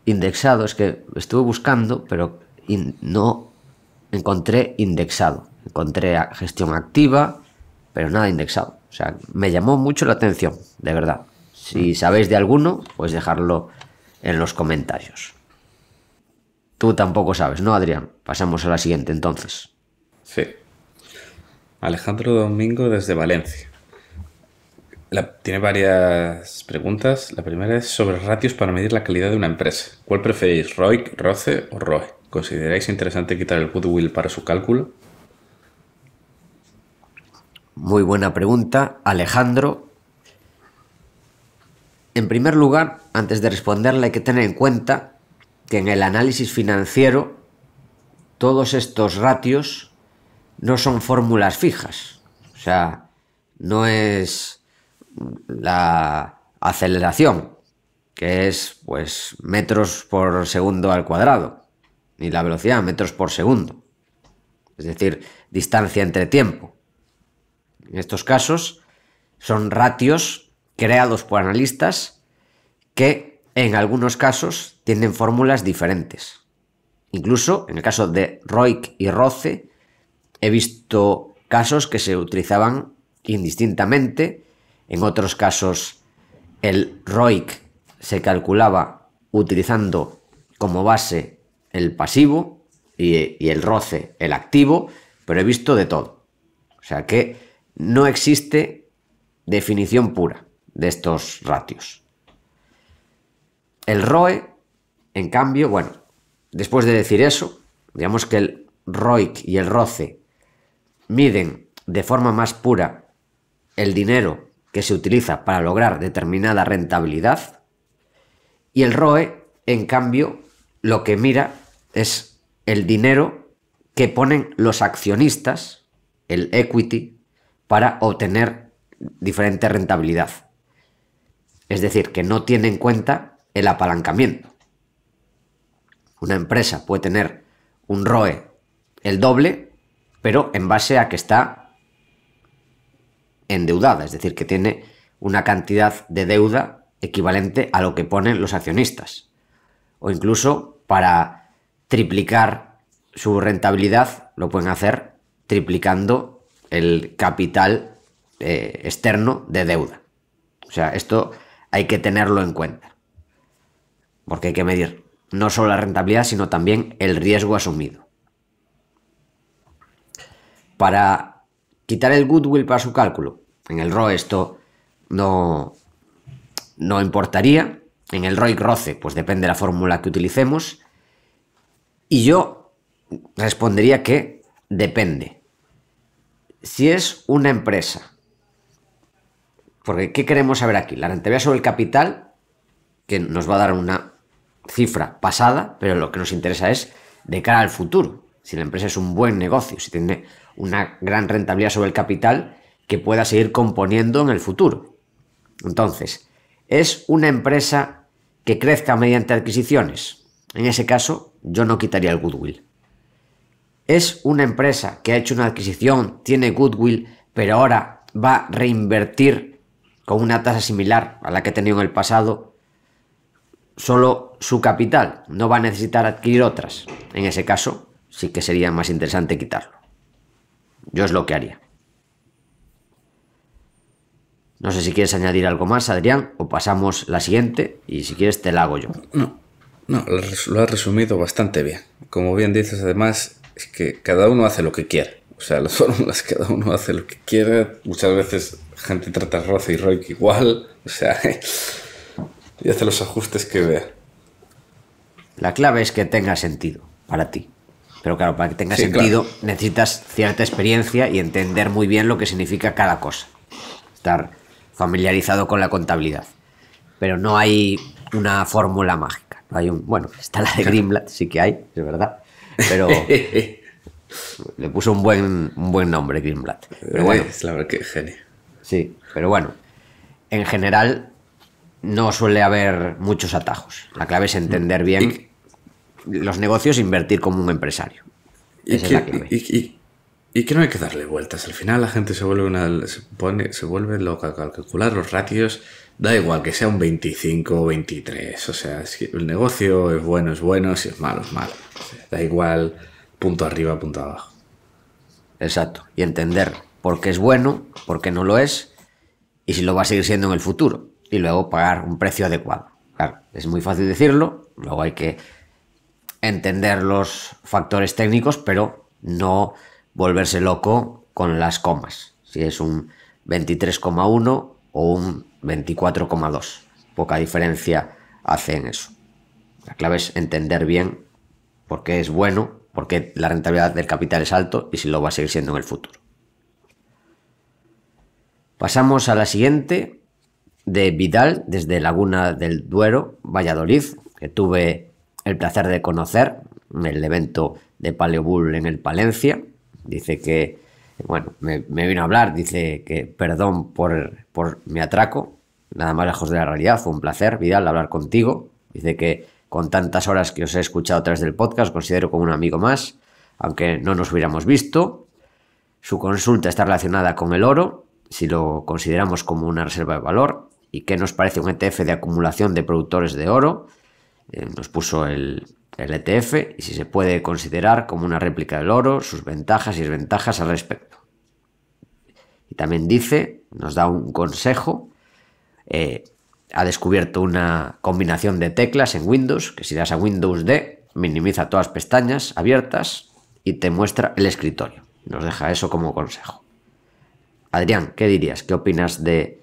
Indexado, es que estuve buscando, pero no encontré indexado. Encontré gestión activa, pero nada indexado. O sea, me llamó mucho la atención, de verdad. Si mm. sabéis de alguno, pues dejarlo en los comentarios. Tú tampoco sabes, ¿no, Adrián? Pasamos a la siguiente entonces. Sí. Alejandro Domingo desde Valencia. tiene varias preguntas. La primera es sobre ratios para medir la calidad de una empresa. ¿Cuál preferís, ROIC, ROCE o ROE? ¿Consideráis interesante quitar el goodwill para su cálculo? Muy buena pregunta, Alejandro. En primer lugar, antes de responderle, hay que tener en cuenta que en el análisis financiero todos estos ratios no son fórmulas fijas. O sea, no es la aceleración, que es pues metros por segundo al cuadrado ni la velocidad, metros por segundo. Es decir, distancia entre tiempo. En estos casos son ratios creados por analistas que en algunos casos tienen fórmulas diferentes. Incluso en el caso de ROIC y ROCE he visto casos que se utilizaban indistintamente. En otros casos el ROIC se calculaba utilizando como base el pasivo y, el roce, el activo, pero he visto de todo. O sea que no existe definición pura de estos ratios. El ROE, en cambio, bueno, después de decir eso, digamos que el ROIC y el ROCE miden de forma más pura el dinero que se utiliza para lograr determinada rentabilidad y el ROE, en cambio, lo que mira es el dinero que ponen los accionistas, el equity, para obtener diferente rentabilidad. Es decir, que no tiene en cuenta el apalancamiento. Una empresa puede tener un ROE el doble, pero en base a que está endeudada, es decir, que tiene una cantidad de deuda equivalente a lo que ponen los accionistas. O incluso para triplicar su rentabilidad, lo pueden hacer triplicando el capital eh, externo de deuda. O sea, esto hay que tenerlo en cuenta, porque hay que medir no solo la rentabilidad, sino también el riesgo asumido. Para quitar el goodwill para su cálculo, en el ROE esto no, no importaría, en el ROI roce pues depende de la fórmula que utilicemos, y yo respondería que depende. Si es una empresa, porque ¿qué queremos saber aquí? La rentabilidad sobre el capital, que nos va a dar una cifra pasada, pero lo que nos interesa es de cara al futuro. Si la empresa es un buen negocio, si tiene una gran rentabilidad sobre el capital que pueda seguir componiendo en el futuro. Entonces, ¿es una empresa que crezca mediante adquisiciones? En ese caso, yo no quitaría el goodwill. Es una empresa que ha hecho una adquisición, tiene goodwill, pero ahora va a reinvertir con una tasa similar a la que ha tenido en el pasado solo su capital, no va a necesitar adquirir otras. En ese caso, sí que sería más interesante quitarlo. Yo es lo que haría. No sé si quieres añadir algo más, Adrián, o pasamos la siguiente y si quieres te la hago yo. No, no, lo has resumido bastante bien. Como bien dices, además, es que cada uno hace lo que quiere. O sea, las [LAUGHS] fórmulas cada uno hace lo que quiere. Muchas veces gente trata roza y Roy igual. O sea, [LAUGHS] y hace los ajustes que vea. La clave es que tenga sentido para ti. Pero claro, para que tenga sentido necesitas cierta experiencia y entender muy bien lo que significa cada cosa. Estar familiarizado con la contabilidad. Pero no hay una fórmula mágica un, bueno, [LAUGHS] está la de Greenblatt, sí que hay, es verdad. Pero [LAUGHS] le puso un buen, un buen nombre, Greenblatt. Pero bueno, es la verdad que genio. Sí, pero bueno, en general no suele haber muchos atajos. La clave es entender mm. bien los negocios e invertir como un empresario. Y que, no hay que darle vueltas. Al final la gente se vuelve, una, se, pone, se vuelve loca al calcular los ratios Da igual que sea un 25 o 23. O sea, si el negocio es bueno, es bueno, si es malo, es malo. Da igual punto arriba, punto abajo. Exacto. Y entender por qué es bueno, por qué no lo es y si lo va a seguir siendo en el futuro. Y luego pagar un precio adecuado. Claro, es muy fácil decirlo, luego hay que entender los factores técnicos, pero no volverse loco con las comas. Si es un 23,1 o un 24,2. Poca diferencia hace en eso. La clave es entender bien por qué es bueno, por qué la rentabilidad del capital es alto y si lo va a seguir siendo en el futuro. Pasamos a la siguiente de Vidal desde Laguna del Duero, Valladolid, que tuve el placer de conocer en el evento de Paleo Bull en el Palencia. Dice que bueno, me, vino a hablar, dice que perdón por, por mi atraco, nada más lejos de la realidad, fue un placer, Vidal, hablar contigo. Dice que con tantas horas que os he escuchado a través del podcast, considero como un amigo más, aunque no nos hubiéramos visto. Su consulta está relacionada con el oro, si lo consideramos como una reserva de valor, y qué nos parece un ETF de acumulación de productores de oro. Eh, nos puso el, el ETF y si se puede considerar como una réplica del oro, sus ventajas y desventajas al respecto. Y también dice, nos da un consejo, eh, ha descubierto una combinación de teclas en Windows, que si das a Windows D, minimiza todas las pestañas abiertas y te muestra el escritorio. Nos deja eso como consejo. Adrián, ¿qué dirías? ¿Qué opinas de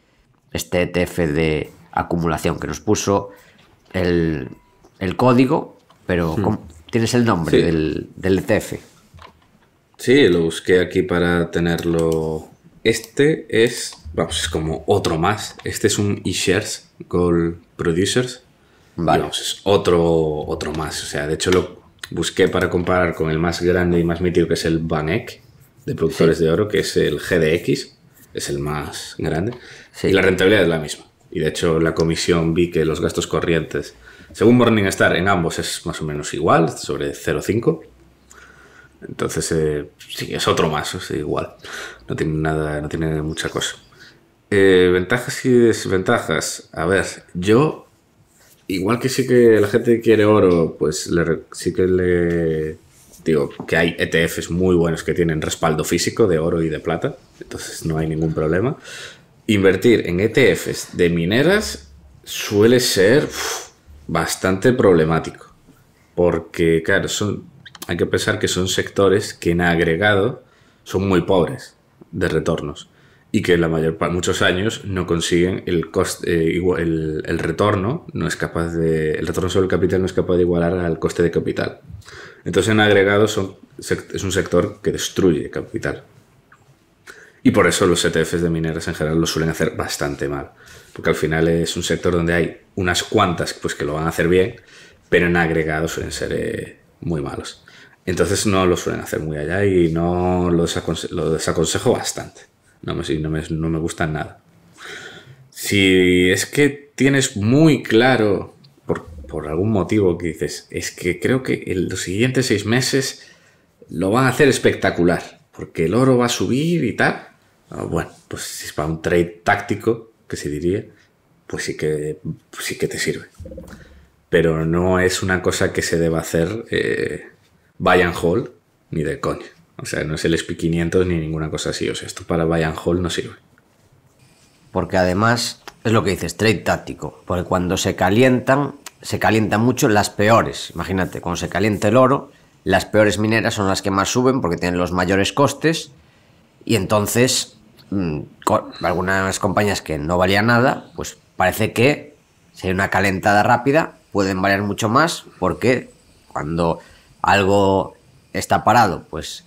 este ETF de acumulación que nos puso el, el código pero hmm. ¿tienes el nombre del, ETF? E sí, lo busqué aquí para tenerlo. Este es, vamos, es como otro más. Este es un eShares Gold Producers. Vale. Vamos, es otro, otro más. O sea, de hecho lo busqué para comparar con el más grande y más mítico que es el Banek de productores de oro, que es el GDX. Es el más grande. Y la rentabilidad es la misma. Y de hecho la comisión vi que los gastos corrientes según Morningstar, en ambos es más o menos igual, sobre 0,5. Entonces, eh, sí, es otro más, es igual. No tiene nada, no tiene mucha cosa. Eh, ventajas y desventajas. A ver, yo, igual que sí que la gente quiere oro, pues sí que le digo que hay ETFs muy buenos que tienen respaldo físico de oro y de plata, entonces no hay ningún problema. Invertir en ETFs de mineras suele ser bastante problemático. Porque, claro, hay que pensar que son sectores que en agregado son muy pobres de retornos y que la mayor muchos años no consiguen el coste, eh, igual, el, retorno, no es capaz de, el retorno sobre el capital no es capaz de igualar al coste de capital. Entonces, en agregado, son, es un sector que destruye capital. Y por eso los ETFs de mineras en general lo suelen hacer bastante mal porque al final es un sector donde hay unas cuantas pues, que lo van a hacer bien, pero en agregado suelen ser eh, muy malos. Entonces no lo suelen hacer muy allá y no lo, desaconsejo bastante. No me, no, me, gustan nada. Si es que tienes muy claro, por, por algún motivo que dices, es que creo que en los siguientes seis meses lo van a hacer espectacular, porque el oro va a subir y tal, ah, bueno, pues si es para un trade táctico, que se diría, pues sí que, pues sí que te sirve. Pero no es una cosa que se deba hacer eh, buy and ni de coña. O sea, no es el SP500 ni ninguna cosa así. O sea, esto para buy and no sirve. Porque además es lo que dices, trade táctico. Porque cuando se calientan, se calientan mucho las peores. Imagínate, cuando se calienta el oro, las peores mineras son las que más suben porque tienen los mayores costes. Y entonces Mm, con algunas compañías que no valían nada, pues parece que si hay una calentada rápida pueden valer mucho más porque cuando algo está parado, pues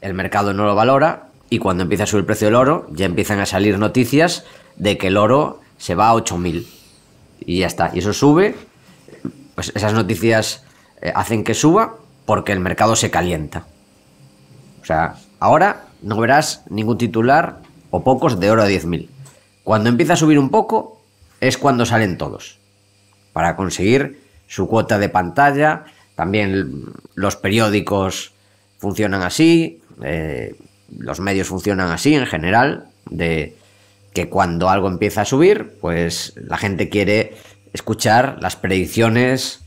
el mercado no lo valora y cuando empieza a subir el precio del oro ya empiezan a salir noticias de que el oro se va a 8.000 y ya está. Y eso sube, pues esas noticias eh, hacen que suba porque el mercado se calienta. O sea, ahora no verás ningún titular o pocos de oro a 10.000. Cuando empieza a subir un poco es cuando salen todos, para conseguir su cuota de pantalla. También los periódicos funcionan así, eh, los medios funcionan así en general, de que cuando algo empieza a subir, pues la gente quiere escuchar las predicciones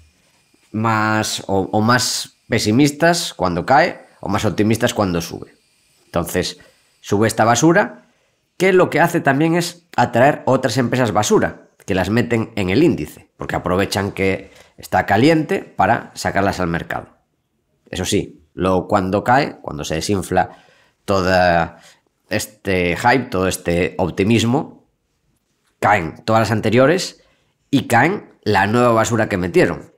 más o más pesimistas cuando cae o más optimistas cuando sube. Entonces, sube esta basura que lo que hace también es atraer otras empresas basura, que las meten en el índice, porque aprovechan que está caliente para sacarlas al mercado. Eso sí, luego cuando cae, cuando se desinfla todo este hype, todo este optimismo, caen todas las anteriores y caen la nueva basura que metieron.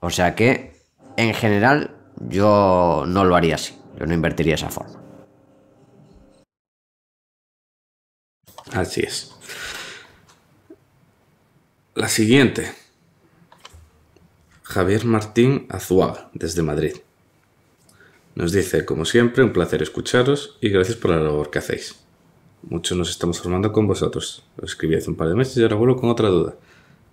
O sea que, en general, yo no lo haría así, yo no invertiría de esa forma. Así es. La siguiente. Javier Martín Azuaga, desde Madrid. Nos dice, como siempre, un placer escucharos y gracias por la labor que hacéis. Muchos nos estamos formando con vosotros. Lo escribí hace un par de meses y ahora vuelvo con otra duda.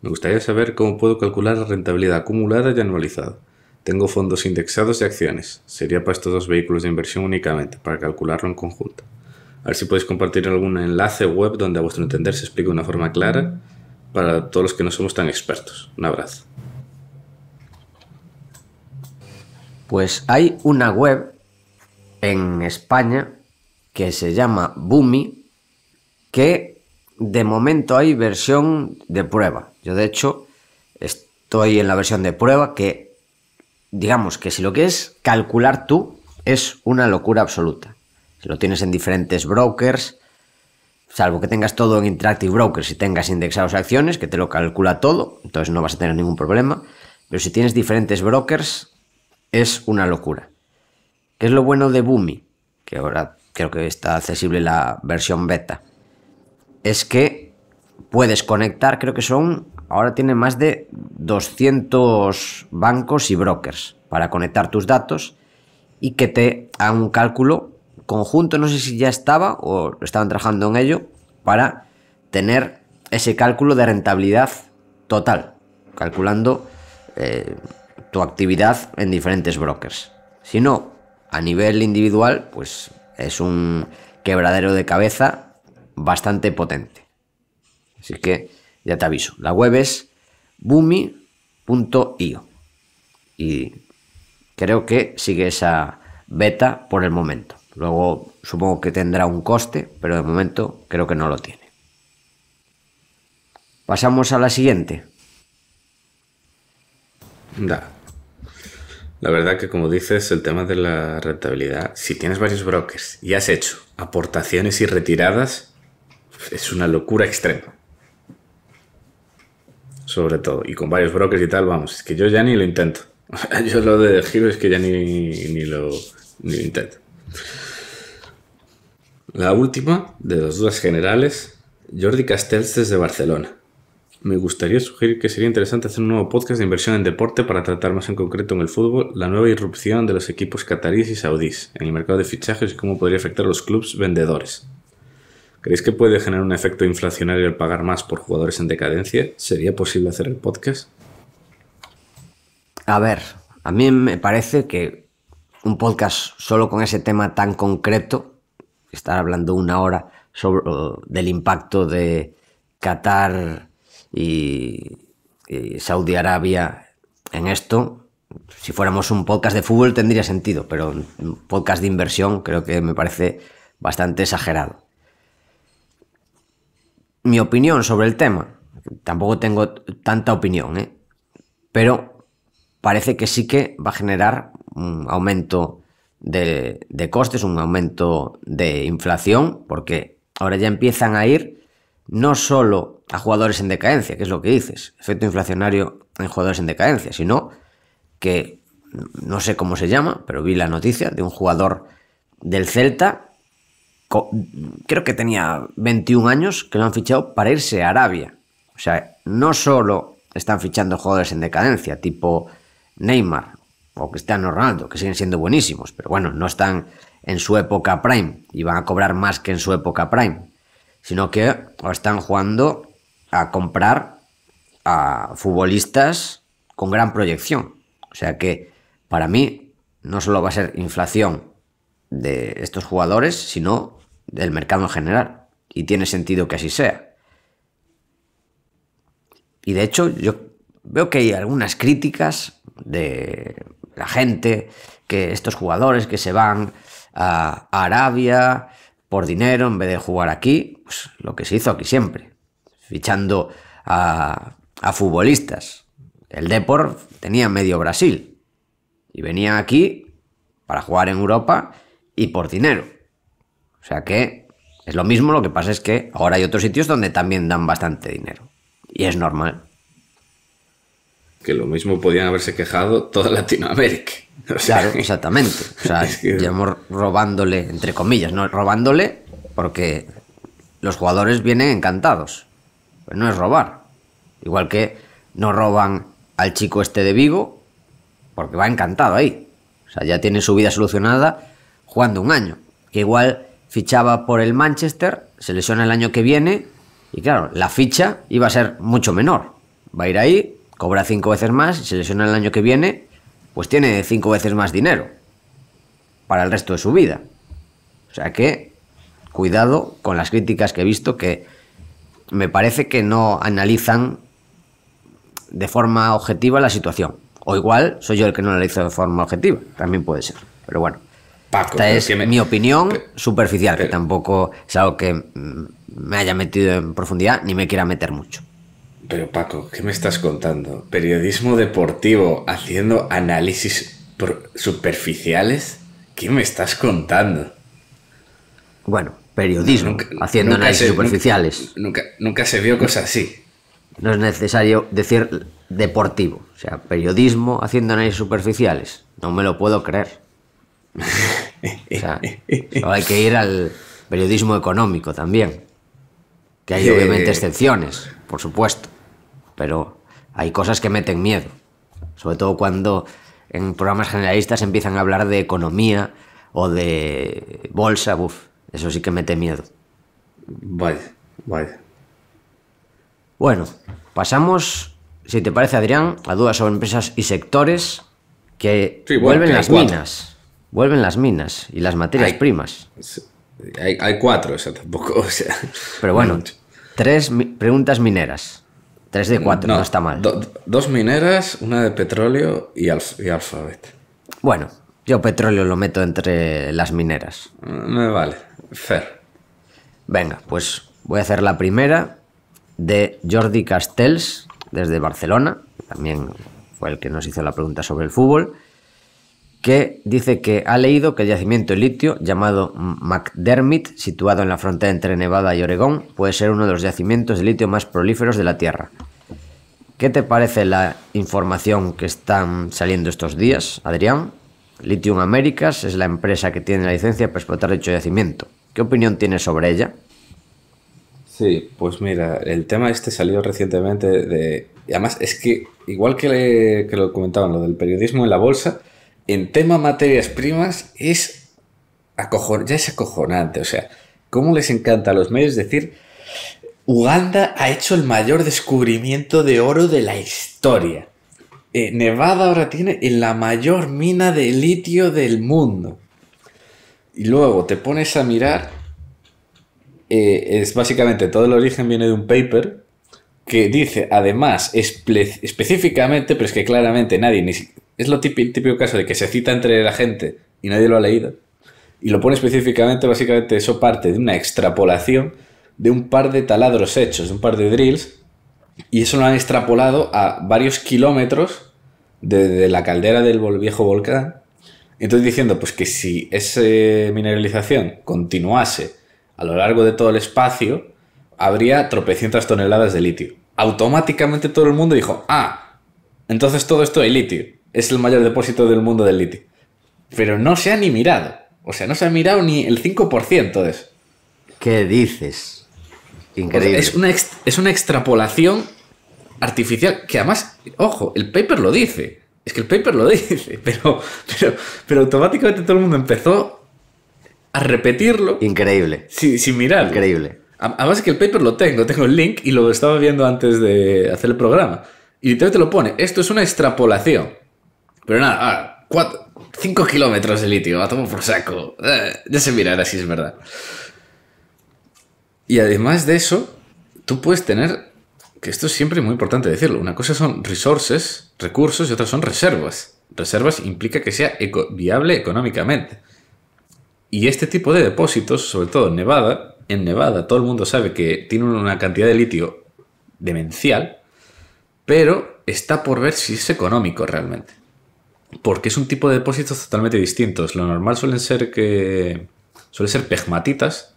Me gustaría saber cómo puedo calcular la rentabilidad acumulada y anualizada. Tengo fondos indexados y acciones. Sería para estos dos vehículos de inversión únicamente, para calcularlo en conjunto. A ver si podéis compartir algún enlace web donde a vuestro entender se explique de una forma clara para todos los que no somos tan expertos. Un abrazo. Pues hay una web en España que se llama Bumi que de momento hay versión de prueba. Yo de hecho estoy en la versión de prueba que digamos que si lo que es calcular tú es una locura absoluta lo tienes en diferentes brokers, salvo que tengas todo en Interactive Brokers... ...y tengas indexados acciones, que te lo calcula todo, entonces no vas a tener ningún problema. Pero si tienes diferentes brokers, es una locura. ¿Qué es lo bueno de Boomi? Que ahora creo que está accesible la versión beta. Es que puedes conectar, creo que son, ahora tiene más de 200 bancos y brokers para conectar tus datos y que te hagan un cálculo conjunto, no sé si ya estaba o estaban trabajando en ello, para tener ese cálculo de rentabilidad total, calculando eh, tu actividad en diferentes brokers. Si no, a nivel individual, pues es un quebradero de cabeza bastante potente. Así que ya te aviso, la web es boomy.io y creo que sigue esa beta por el momento. Luego supongo que tendrá un coste, pero de momento creo que no lo tiene. Pasamos a la siguiente. Da. La verdad que como dices, el tema de la rentabilidad, si tienes varios brokers y has hecho aportaciones y retiradas, es una locura extrema. Sobre todo, y con varios brokers y tal, vamos, es que yo ya ni lo intento. [LAUGHS] yo lo de giro es que ya ni, ni, ni lo intento. La última, de las dudas generales, Jordi Castells desde Barcelona. Me gustaría sugerir que sería interesante hacer un nuevo podcast de inversión en deporte para tratar más en concreto en el fútbol la nueva irrupción de los equipos catarís y saudís en el mercado de fichajes y cómo podría afectar a los clubes vendedores. ¿Creéis que puede generar un efecto inflacionario el pagar más por jugadores en decadencia? ¿Sería posible hacer el podcast? A ver, a mí me parece que un podcast solo con ese tema tan concreto estar hablando una hora sobre, del impacto de Qatar y, Saudi Arabia en esto, si fuéramos un podcast de fútbol tendría sentido, pero un podcast de inversión creo que me parece bastante exagerado. Mi opinión sobre el tema, tampoco tengo tanta opinión, ¿eh? pero parece que sí que va a generar un aumento de, costes, un aumento de inflación, porque ahora ya empiezan a ir no solo a jugadores en decadencia, que es lo que dices, efecto inflacionario en jugadores en decadencia, sino que no sé cómo se llama, pero vi la noticia de un jugador del Celta, creo que tenía 21 años, que lo han fichado para irse a Arabia. O sea, no solo están fichando jugadores en decadencia, tipo Neymar, o Cristiano Ronaldo, que siguen siendo buenísimos, pero bueno, no están en su época prime y van a cobrar más que en su época prime, sino que están jugando a comprar a futbolistas con gran proyección. O sea que para mí no solo va a ser inflación de estos jugadores, sino del mercado en general. Y tiene sentido que así sea. Y de hecho, yo veo que hay algunas críticas de la gente, que estos jugadores que se van a Arabia por dinero en vez de jugar aquí, pues lo que se hizo aquí siempre, fichando a, a futbolistas. El Depor tenía medio Brasil y venían aquí para jugar en Europa y por dinero. O sea que es lo mismo, lo que pasa es que ahora hay otros sitios donde también dan bastante dinero. Y es normal que lo mismo podían haberse quejado toda Latinoamérica. [LAUGHS] claro, exactamente. O robándole, entre comillas, no robándole porque los jugadores vienen encantados. no es robar. Igual que no roban al chico este de Vigo porque va encantado ahí. O sea, ya tiene su vida solucionada jugando un año. Que igual fichaba por el Manchester, se lesiona el año que viene y claro, la ficha iba a ser mucho menor. Va a ir ahí, cobra cinco veces más, y se lesiona el año que viene, pues tiene cinco veces más dinero para el resto de su vida. O sea que, cuidado con las críticas que he visto que me parece que no analizan de forma objetiva la situación. O igual soy yo el que no la analizo de forma objetiva, también puede ser. Pero bueno, esta es mi opinión superficial, que tampoco es algo que mm, me haya metido en profundidad ni me quiera meter mucho. Pero Paco, ¿qué me estás contando? ¿Periodismo deportivo haciendo análisis superficiales? ¿Qué me estás contando? Bueno, periodismo, haciendo análisis superficiales. Nunca, nunca se vio cosa así. No es necesario decir deportivo, o sea, periodismo haciendo análisis superficiales. No me lo puedo creer. o [LAUGHS] hay que ir al periodismo económico también. Que hay eh, obviamente excepciones, por supuesto pero hay cosas que meten miedo. Sobre todo cuando en programas generalistas empiezan a hablar de economía o de bolsa, buf, eso sí que mete miedo. Vaya, vaya. Bueno, pasamos, si te parece Adrián, a dudas sobre empresas y sectores que vuelven las minas. Vuelven las minas y las materias primas. Hay, cuatro, o tampoco. Pero bueno, [LAUGHS] tres preguntas mineras. 3 de 4, no, está mal. dos mineras, una de petróleo y, al y, Bueno, yo petróleo lo meto entre las mineras. Mm, me vale, fair. Venga, pues voy a hacer la primera de Jordi Castells, desde Barcelona. También fue el que nos hizo la pregunta sobre el fútbol que dice que ha leído que el yacimiento de litio llamado McDermott, situado en la frontera entre Nevada y Oregón, puede ser uno de los yacimientos de litio más prolíferos de la Tierra. ¿Qué te parece la información que están saliendo estos días, Adrián? Lithium Americas es la empresa que tiene la licencia para explotar dicho yacimiento. ¿Qué opinión tienes sobre ella? Sí, pues mira, el tema este salió recientemente de... Y además es que, igual que, lo comentaban, lo del periodismo en la bolsa, en tema materias primas es ya es acojonante. O sea, ¿cómo les encanta a los medios decir Uganda ha hecho el mayor descubrimiento de oro de la historia? Eh, Nevada ahora tiene la mayor mina de litio del mundo. Y luego te pones a mirar, eh, es básicamente todo el origen viene de un paper que dice, además, específicamente, pero es que claramente nadie ni, es lo típico, caso de que se cita entre la gente y nadie lo ha leído. Y lo pone específicamente, básicamente, eso parte de una extrapolación de un par de taladros hechos, de un par de drills, y eso lo han extrapolado a varios kilómetros de, la caldera del viejo volcán. Entonces diciendo, pues que si esa mineralización continuase a lo largo de todo el espacio, habría tropecientas toneladas de litio. Automáticamente todo el mundo dijo, ah, entonces todo esto es litio es el mayor depósito del mundo del litio. Pero no se ha ni mirado. O sea, no se ha mirado ni el 5% de eso. ¿Qué dices? Increíble. es, una es una extrapolación artificial que además, ojo, el paper lo dice. Es que el paper lo [LAUGHS] dice, pero, pero, automáticamente todo el mundo empezó a repetirlo. Increíble. Sin, sin mirar. Increíble. Además que el paper lo tengo, tengo el link y lo estaba viendo antes de hacer el programa. Y te lo pone, esto es una extrapolación. Pero nada, 5 ah, kilómetros de litio, a tomo por saco. Eh, ya se mirará si es verdad. Y además de eso, tú puedes tener, que esto es siempre muy importante decirlo, una cosa son resources, recursos, y otra son reservas. Reservas implica que sea viable económicamente. Y este tipo de depósitos, sobre todo en Nevada, en Nevada todo el mundo sabe que tiene una cantidad de litio demencial, pero está por ver si es económico realmente porque es un tipo de depósitos totalmente distintos. Lo normal suelen ser que suelen ser pegmatitas,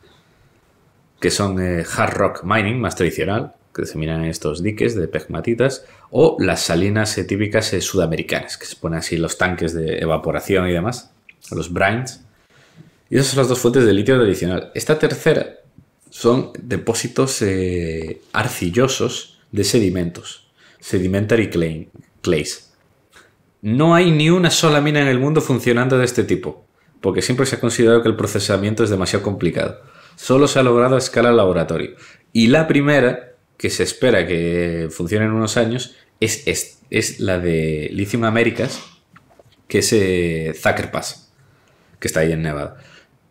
que son eh, hard rock mining más tradicional, que se miran en estos diques de pegmatitas, o las salinas eh, típicas eh, sudamericanas, que se ponen así los tanques de evaporación y demás, los brines. Y esas son las dos fuentes de litio tradicional. Esta tercera son depósitos arcillosos de sedimentos, sedimentary clay, clays no hay ni una sola mina en el mundo funcionando de este tipo, porque siempre se ha considerado que el procesamiento es demasiado complicado. Solo se ha logrado a escala laboratorio. Y la primera, que se espera que funcione en unos años, es, la de Lithium Americas, que es eh, que está ahí en Nevada.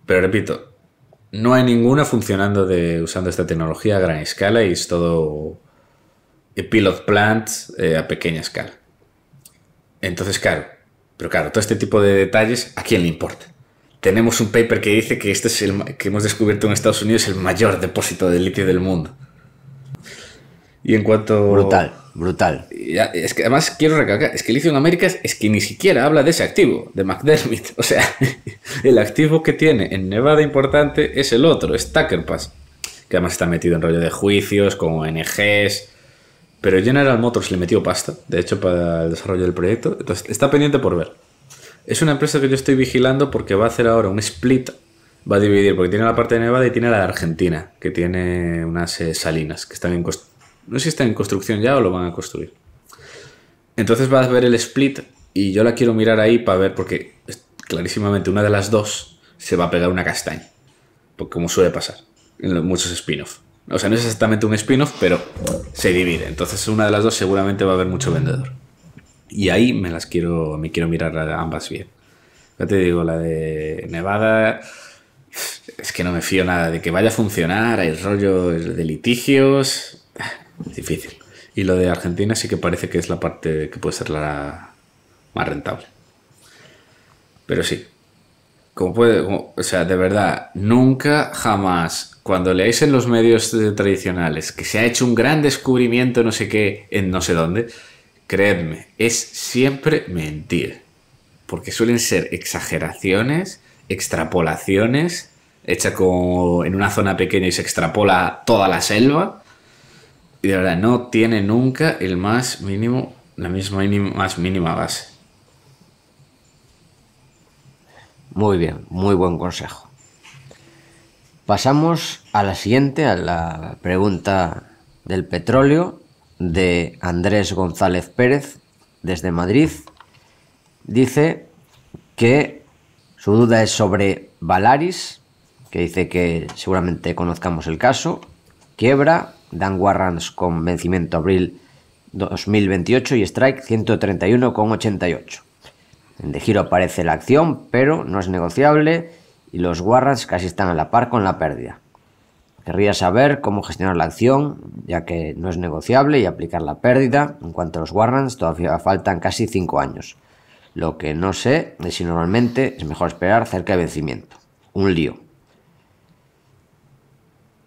Pero repito, no hay ninguna funcionando de, usando esta tecnología a gran escala y es todo eh, pilot plant eh, a pequeña escala. Entonces, claro, pero claro, todo este tipo de detalles, ¿a quién le importa? Tenemos un paper que dice que este es el que hemos descubierto en Estados Unidos el mayor depósito de litio del mundo. Y en cuanto. Brutal, brutal. Es que además quiero recalcar, es que en América es que ni siquiera habla de ese activo, de McDermott. [LAUGHS] O sea, el activo que tiene en Nevada importante es el otro, es Tucker Pass, que además está metido en rollo de juicios con ONGs. Pero General Motors le metió pasta, de hecho, para el desarrollo del proyecto. Entonces, está pendiente por ver. Es una empresa que yo estoy vigilando porque va a hacer ahora un split. Va a dividir, porque tiene la parte de Nevada y tiene la de Argentina, que tiene unas eh, salinas que están en No sé si están en construcción ya o lo van a construir. Entonces va a ver el split y yo la quiero mirar ahí para ver, porque clarísimamente una de las dos se va a pegar una castaña. Porque como suele pasar en muchos spin-offs. O sea, no es exactamente un spin-off, pero se divide. Entonces, una de las dos seguramente va a haber mucho vendedor. Y ahí me las quiero, me quiero mirar ambas bien. Ya te digo, la de Nevada es que no me fío nada de que vaya a funcionar. Hay rollo de litigios. difícil. Y lo de Argentina sí que parece que es la parte que puede ser la más rentable. Pero sí, puede, o sea, de verdad, nunca jamás, cuando leáis en los medios tradicionales que se ha hecho un gran descubrimiento, no sé qué, en no sé dónde, creedme, es siempre mentir. Porque suelen ser exageraciones, extrapolaciones, hecha como en una zona pequeña y se extrapola toda la selva. Y de verdad, no tiene nunca el más mínimo, la misma más mínima base. Muy bien, muy buen consejo. Pasamos a la siguiente, a la pregunta del petróleo de Andrés González Pérez desde Madrid. Dice que su duda es sobre Valaris, que dice que seguramente conozcamos el caso. Quiebra, Dan Warrants con vencimiento abril 2028 y Strike 131,88. En de giro aparece la acción, pero no es negociable y los warrants casi están a la par con la pérdida. Querría saber cómo gestionar la acción, ya que no es negociable y aplicar la pérdida. En cuanto a los warrants, todavía faltan casi 5 años. Lo que no sé es si normalmente es mejor esperar cerca de vencimiento. Un lío.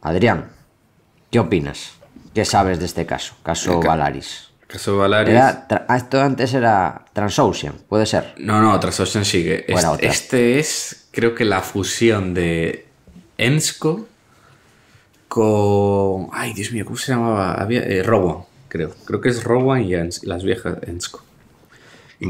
Adrián, ¿qué opinas? ¿Qué sabes de este caso? Caso Valaris. Ah, esto antes era Transocean, puede ser. No, no, Transocean sigue. Este, este, es, creo que la fusión de Ensco con. Ay, Dios mío, ¿cómo se llamaba? Había, eh, Rowan, creo. Creo que es Rowan y las viejas Ensco.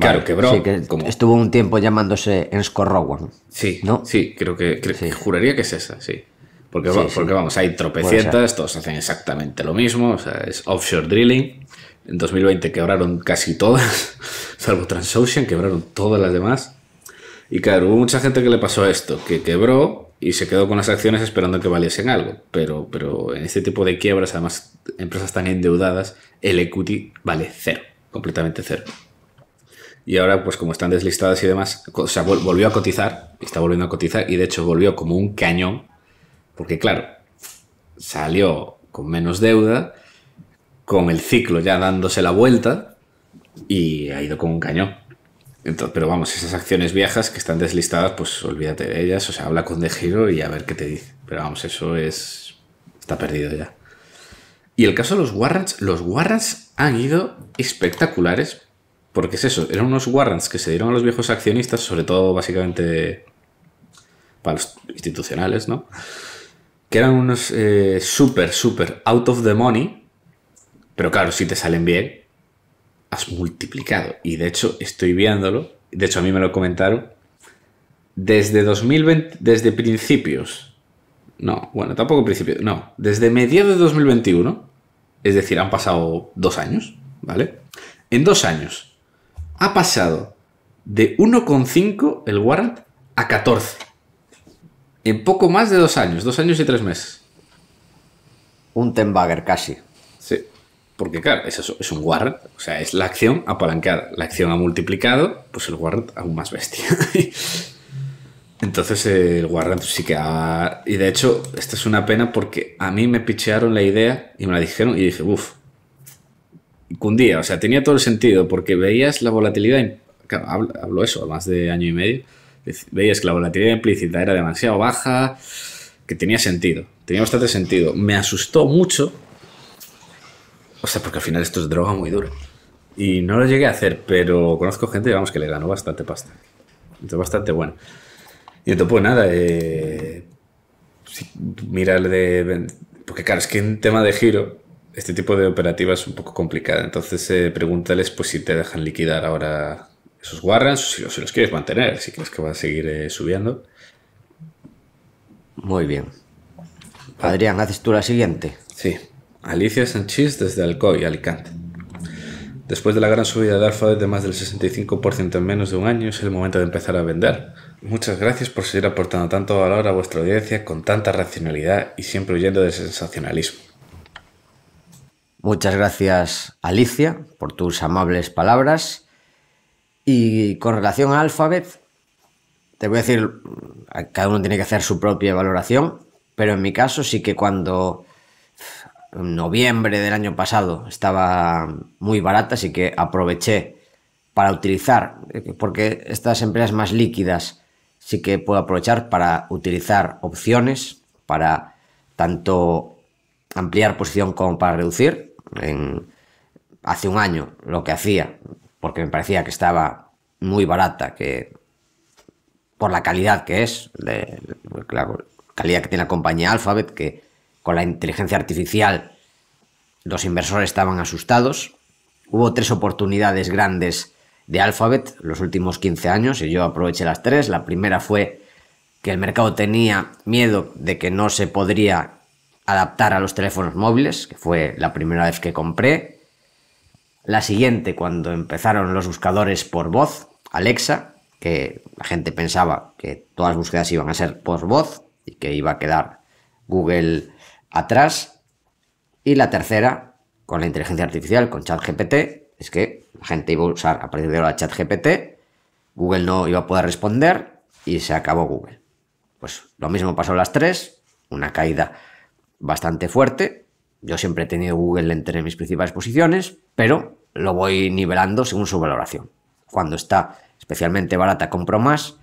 claro, quebró. que Estuvo un tiempo llamándose Ensco Rowan. Sí, ¿no? Sí, creo que, juraría que es esa, sí. Porque, porque vamos, hay tropecientas, todos hacen exactamente lo mismo, o sea, es offshore drilling. En 2020 quebraron casi todas, [LAUGHS] salvo Transocean, quebraron todas las demás. Y claro, hubo mucha gente que le pasó esto, que quebró y se quedó con las acciones esperando que valiesen algo. Pero, pero en este tipo de quiebras, además, empresas tan endeudadas, el equity vale cero, completamente cero. Y ahora, pues como están deslistadas y demás, o sea, volvió a cotizar, está volviendo a cotizar, y de hecho volvió como un cañón, porque claro, salió con menos deuda, con el ciclo ya dándose la vuelta y ha ido con un cañón. Entonces, pero vamos, esas acciones viejas que están deslistadas, pues olvídate de ellas, o sea, habla con De Giro y a ver qué te dice. Pero vamos, eso es. está perdido ya. Y el caso de los Warrants, los Warrants han ido espectaculares, porque es eso, eran unos Warrants que se dieron a los viejos accionistas, sobre todo básicamente para los institucionales, ¿no? Que eran unos eh, super, super súper out of the money, pero claro, si te salen bien, has multiplicado. Y de hecho, estoy viéndolo. De hecho, a mí me lo comentaron. Desde 2020, desde principios. No, bueno, tampoco principios. No, desde mediados de 2021. Es decir, han pasado dos años, ¿vale? En dos años ha pasado de 1,5 el warrant a 14. En poco más de dos años, dos años y tres meses. Un Tenbagger casi. Porque claro, eso es un Warrant, o sea, es la acción apalancada. La acción ha multiplicado, pues el Warrant aún más bestia. [LAUGHS] Entonces el Warrant sí que Y de hecho, esta es una pena porque a mí me pichearon la idea y me la dijeron y dije, uff, cundía, o sea, tenía todo el sentido porque veías la volatilidad, claro, hablo eso, más de año y medio, veías que la volatilidad implícita era demasiado baja, que tenía sentido, tenía bastante sentido. Me asustó mucho o sea, porque al final esto es droga muy duro Y no lo llegué a hacer, pero conozco gente, vamos, que le ganó bastante pasta. Entonces, bastante bueno. Y entonces, pues nada, eh, mira el de... Porque claro, es que en tema de giro, este tipo de operativa es un poco complicada. Entonces, eh, pregúntales pues si te dejan liquidar ahora esos warrants o si, los, quieres mantener, si crees que va a seguir eh, subiendo. Muy bien. Adrián, ¿haces tú la siguiente? Sí. Alicia Sanchis, desde Alcoy, Alicante. Después de la gran subida de Alphabet de más del 65% en menos de un año, es el momento de empezar a vender. Muchas gracias por seguir aportando tanto valor a vuestra audiencia con tanta racionalidad y siempre huyendo del sensacionalismo. Muchas gracias Alicia por tus amables palabras. Y con relación a Alphabet, te voy a decir, cada uno tiene que hacer su propia valoración, pero en mi caso sí que cuando en noviembre del año pasado estaba muy barata, así que aproveché para utilizar, porque estas empresas más líquidas sí que puedo aprovechar para utilizar opciones, para tanto ampliar posición como para reducir. En, hace un año lo que hacía, porque me parecía que estaba muy barata, que por la calidad que es, de, la calidad que tiene la compañía Alphabet, que con la inteligencia artificial los inversores estaban asustados. Hubo tres oportunidades grandes de Alphabet los últimos 15 años y yo aproveché las tres. La primera fue que el mercado tenía miedo de que no se podría adaptar a los teléfonos móviles, que fue la primera vez que compré. La siguiente, cuando empezaron los buscadores por voz, Alexa, que la gente pensaba que todas las búsquedas iban a ser por voz y que iba a quedar Google atrás. Y la tercera, con la inteligencia artificial, con GPT, es que la gente iba a usar a partir de ahora ChatGPT, Google no iba a poder responder y se acabó Google. Pues lo mismo pasó las tres, una caída bastante fuerte. Yo siempre he tenido Google entre mis principales posiciones, pero lo voy nivelando según su valoración. Cuando está especialmente barata compro más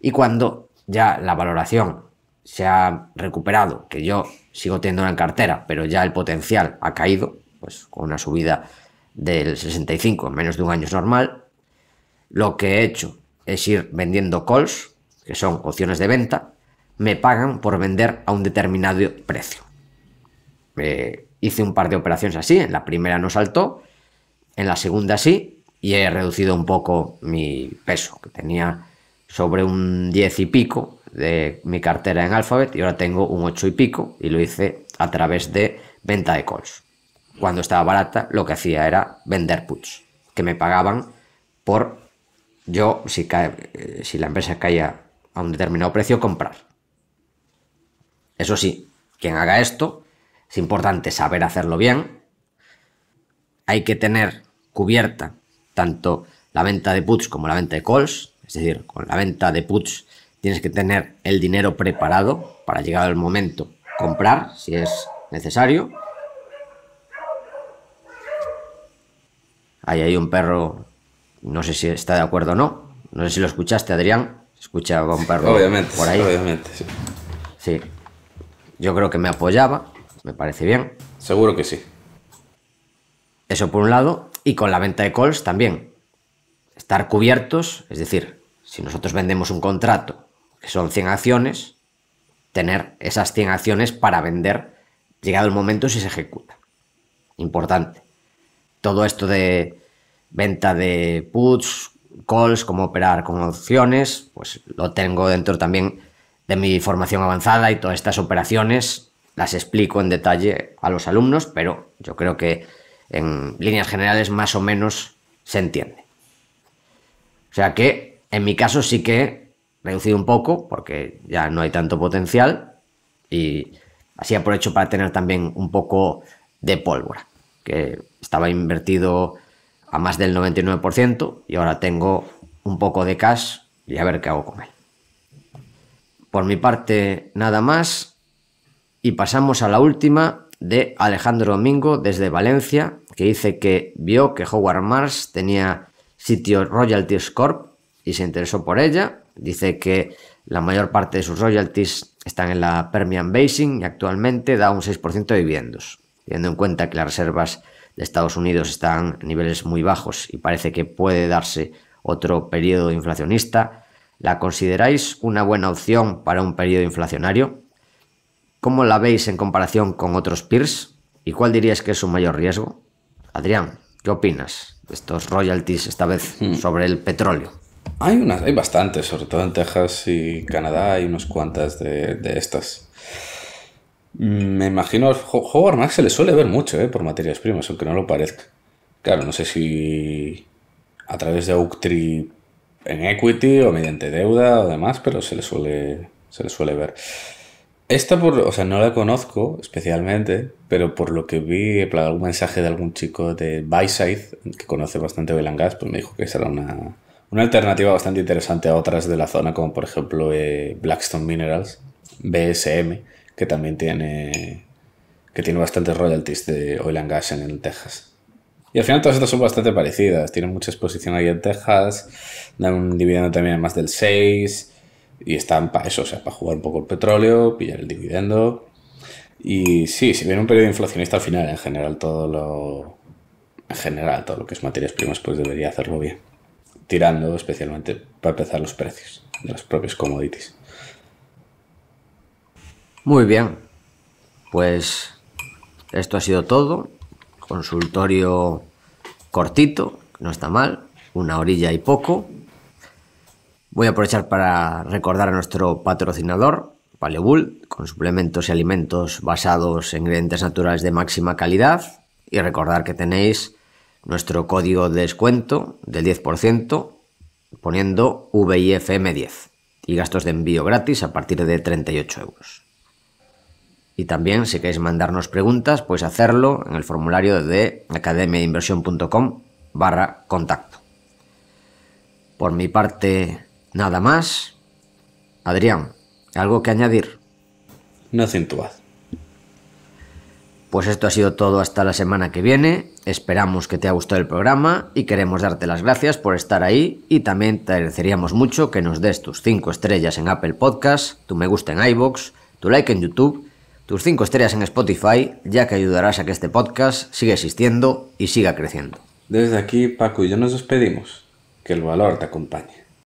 y cuando ya la valoración se ha recuperado, que yo sigo teniendo una cartera, pero ya el potencial ha caído, pues con una subida del 65 en menos de un año es normal, lo que he hecho es ir vendiendo calls, que son opciones de venta, me pagan por vender a un determinado precio. Eh, hice un par de operaciones así, en la primera no saltó, en la segunda sí, y he reducido un poco mi peso, que tenía sobre un diez y pico, de mi cartera en Alphabet y ahora tengo un 8 y pico y lo hice a través de venta de calls. Cuando estaba barata lo que hacía era vender puts, que me pagaban por yo, si, cae, eh, si la empresa caía a un determinado precio, comprar. Eso sí, quien haga esto, es importante saber hacerlo bien. Hay que tener cubierta tanto la venta de puts como la venta de calls, es decir, con la venta de puts Tienes que tener el dinero preparado para llegar al momento. Comprar si es necesario. Ahí hay un perro, no sé si está de acuerdo o no. No sé si lo escuchaste, Adrián. Escuchaba un perro por ahí. Obviamente, sí. Sí. Yo creo que me apoyaba, me parece bien. Seguro que sí. Eso por un lado. Y con la venta de calls también. Estar cubiertos, es decir, si nosotros vendemos un contrato son 100 acciones, tener esas 100 acciones para vender llegado el momento si se ejecuta. Importante. Todo esto de venta de puts, calls, cómo operar con opciones, pues lo tengo dentro también de mi formación avanzada y todas estas operaciones las explico en detalle a los alumnos, pero yo creo que en líneas generales más o menos se entiende. O sea que en mi caso sí que reducido un poco porque ya no hay tanto potencial y así aprovecho para tener también un poco de pólvora, que estaba invertido a más del 99% y ahora tengo un poco de cash y a ver qué hago con él. Por mi parte, nada más y pasamos a la última de Alejandro Domingo desde Valencia, que dice que vio que Howard Mars tenía sitio Royalties Corp y se interesó por ella Dice que la mayor parte de sus royalties están en la Permian Basin y actualmente da un 6% de viviendas, teniendo en cuenta que las reservas de Estados Unidos están a niveles muy bajos y parece que puede darse otro periodo inflacionista. ¿La consideráis una buena opción para un periodo inflacionario? ¿Cómo la veis en comparación con otros peers? ¿Y cuál dirías que es su mayor riesgo? Adrián, ¿qué opinas de estos royalties esta vez hmm. sobre el petróleo? Hay unas, hay bastantes, sobre todo en Texas y Canadá, hay unas cuantas de, de estas. Mm, me imagino, Howard Max se le suele ver mucho, ¿eh? Por materias primas, aunque no lo parezca. Claro, no sé si a través de Oaktree en equity o mediante deuda o demás, pero se le suele, se le suele ver. Esta, por, o sea, no la conozco especialmente, pero por lo que vi, algún mensaje de algún chico de Byside, que conoce bastante Belangas, pues me dijo que esa era una, una alternativa bastante interesante a otras de la zona, como por ejemplo eh, Blackstone Minerals, BSM, que también tiene, que tiene bastantes royalties de oil and gas en el Texas. Y al final todas estas son bastante parecidas, tienen mucha exposición ahí en Texas, dan un dividendo también más del 6, y están para eso, o sea, para jugar un poco el petróleo, pillar el dividendo. Y sí, si viene un periodo inflacionista al final, en general todo lo, en general, todo lo que es materias primas, pues debería hacerlo bien tirando especialmente para empezar los precios de los propios commodities. Muy bien, pues esto ha sido todo. Consultorio cortito, no está mal, una orilla y poco. Voy a aprovechar para recordar a nuestro patrocinador, Paleobull, con suplementos y alimentos basados en ingredientes naturales de máxima calidad. Y recordar que tenéis nuestro código de descuento del 10% poniendo VIFM10 y gastos de envío gratis a partir de 38 euros. Y también si queréis mandarnos preguntas, pues hacerlo en el formulario de academiainversión.com barra contacto. Por mi parte, nada más. Adrián, ¿algo que añadir? no to pues esto ha sido todo hasta la semana que viene. Esperamos que te haya gustado el programa y queremos darte las gracias por estar ahí y también te agradeceríamos mucho que nos des tus 5 estrellas en Apple Podcast, tu me gusta en iBox, tu like en YouTube, tus 5 estrellas en Spotify, ya que ayudarás a que este podcast siga existiendo y siga creciendo. Desde aquí, Paco y yo nos despedimos. Que el valor te acompañe.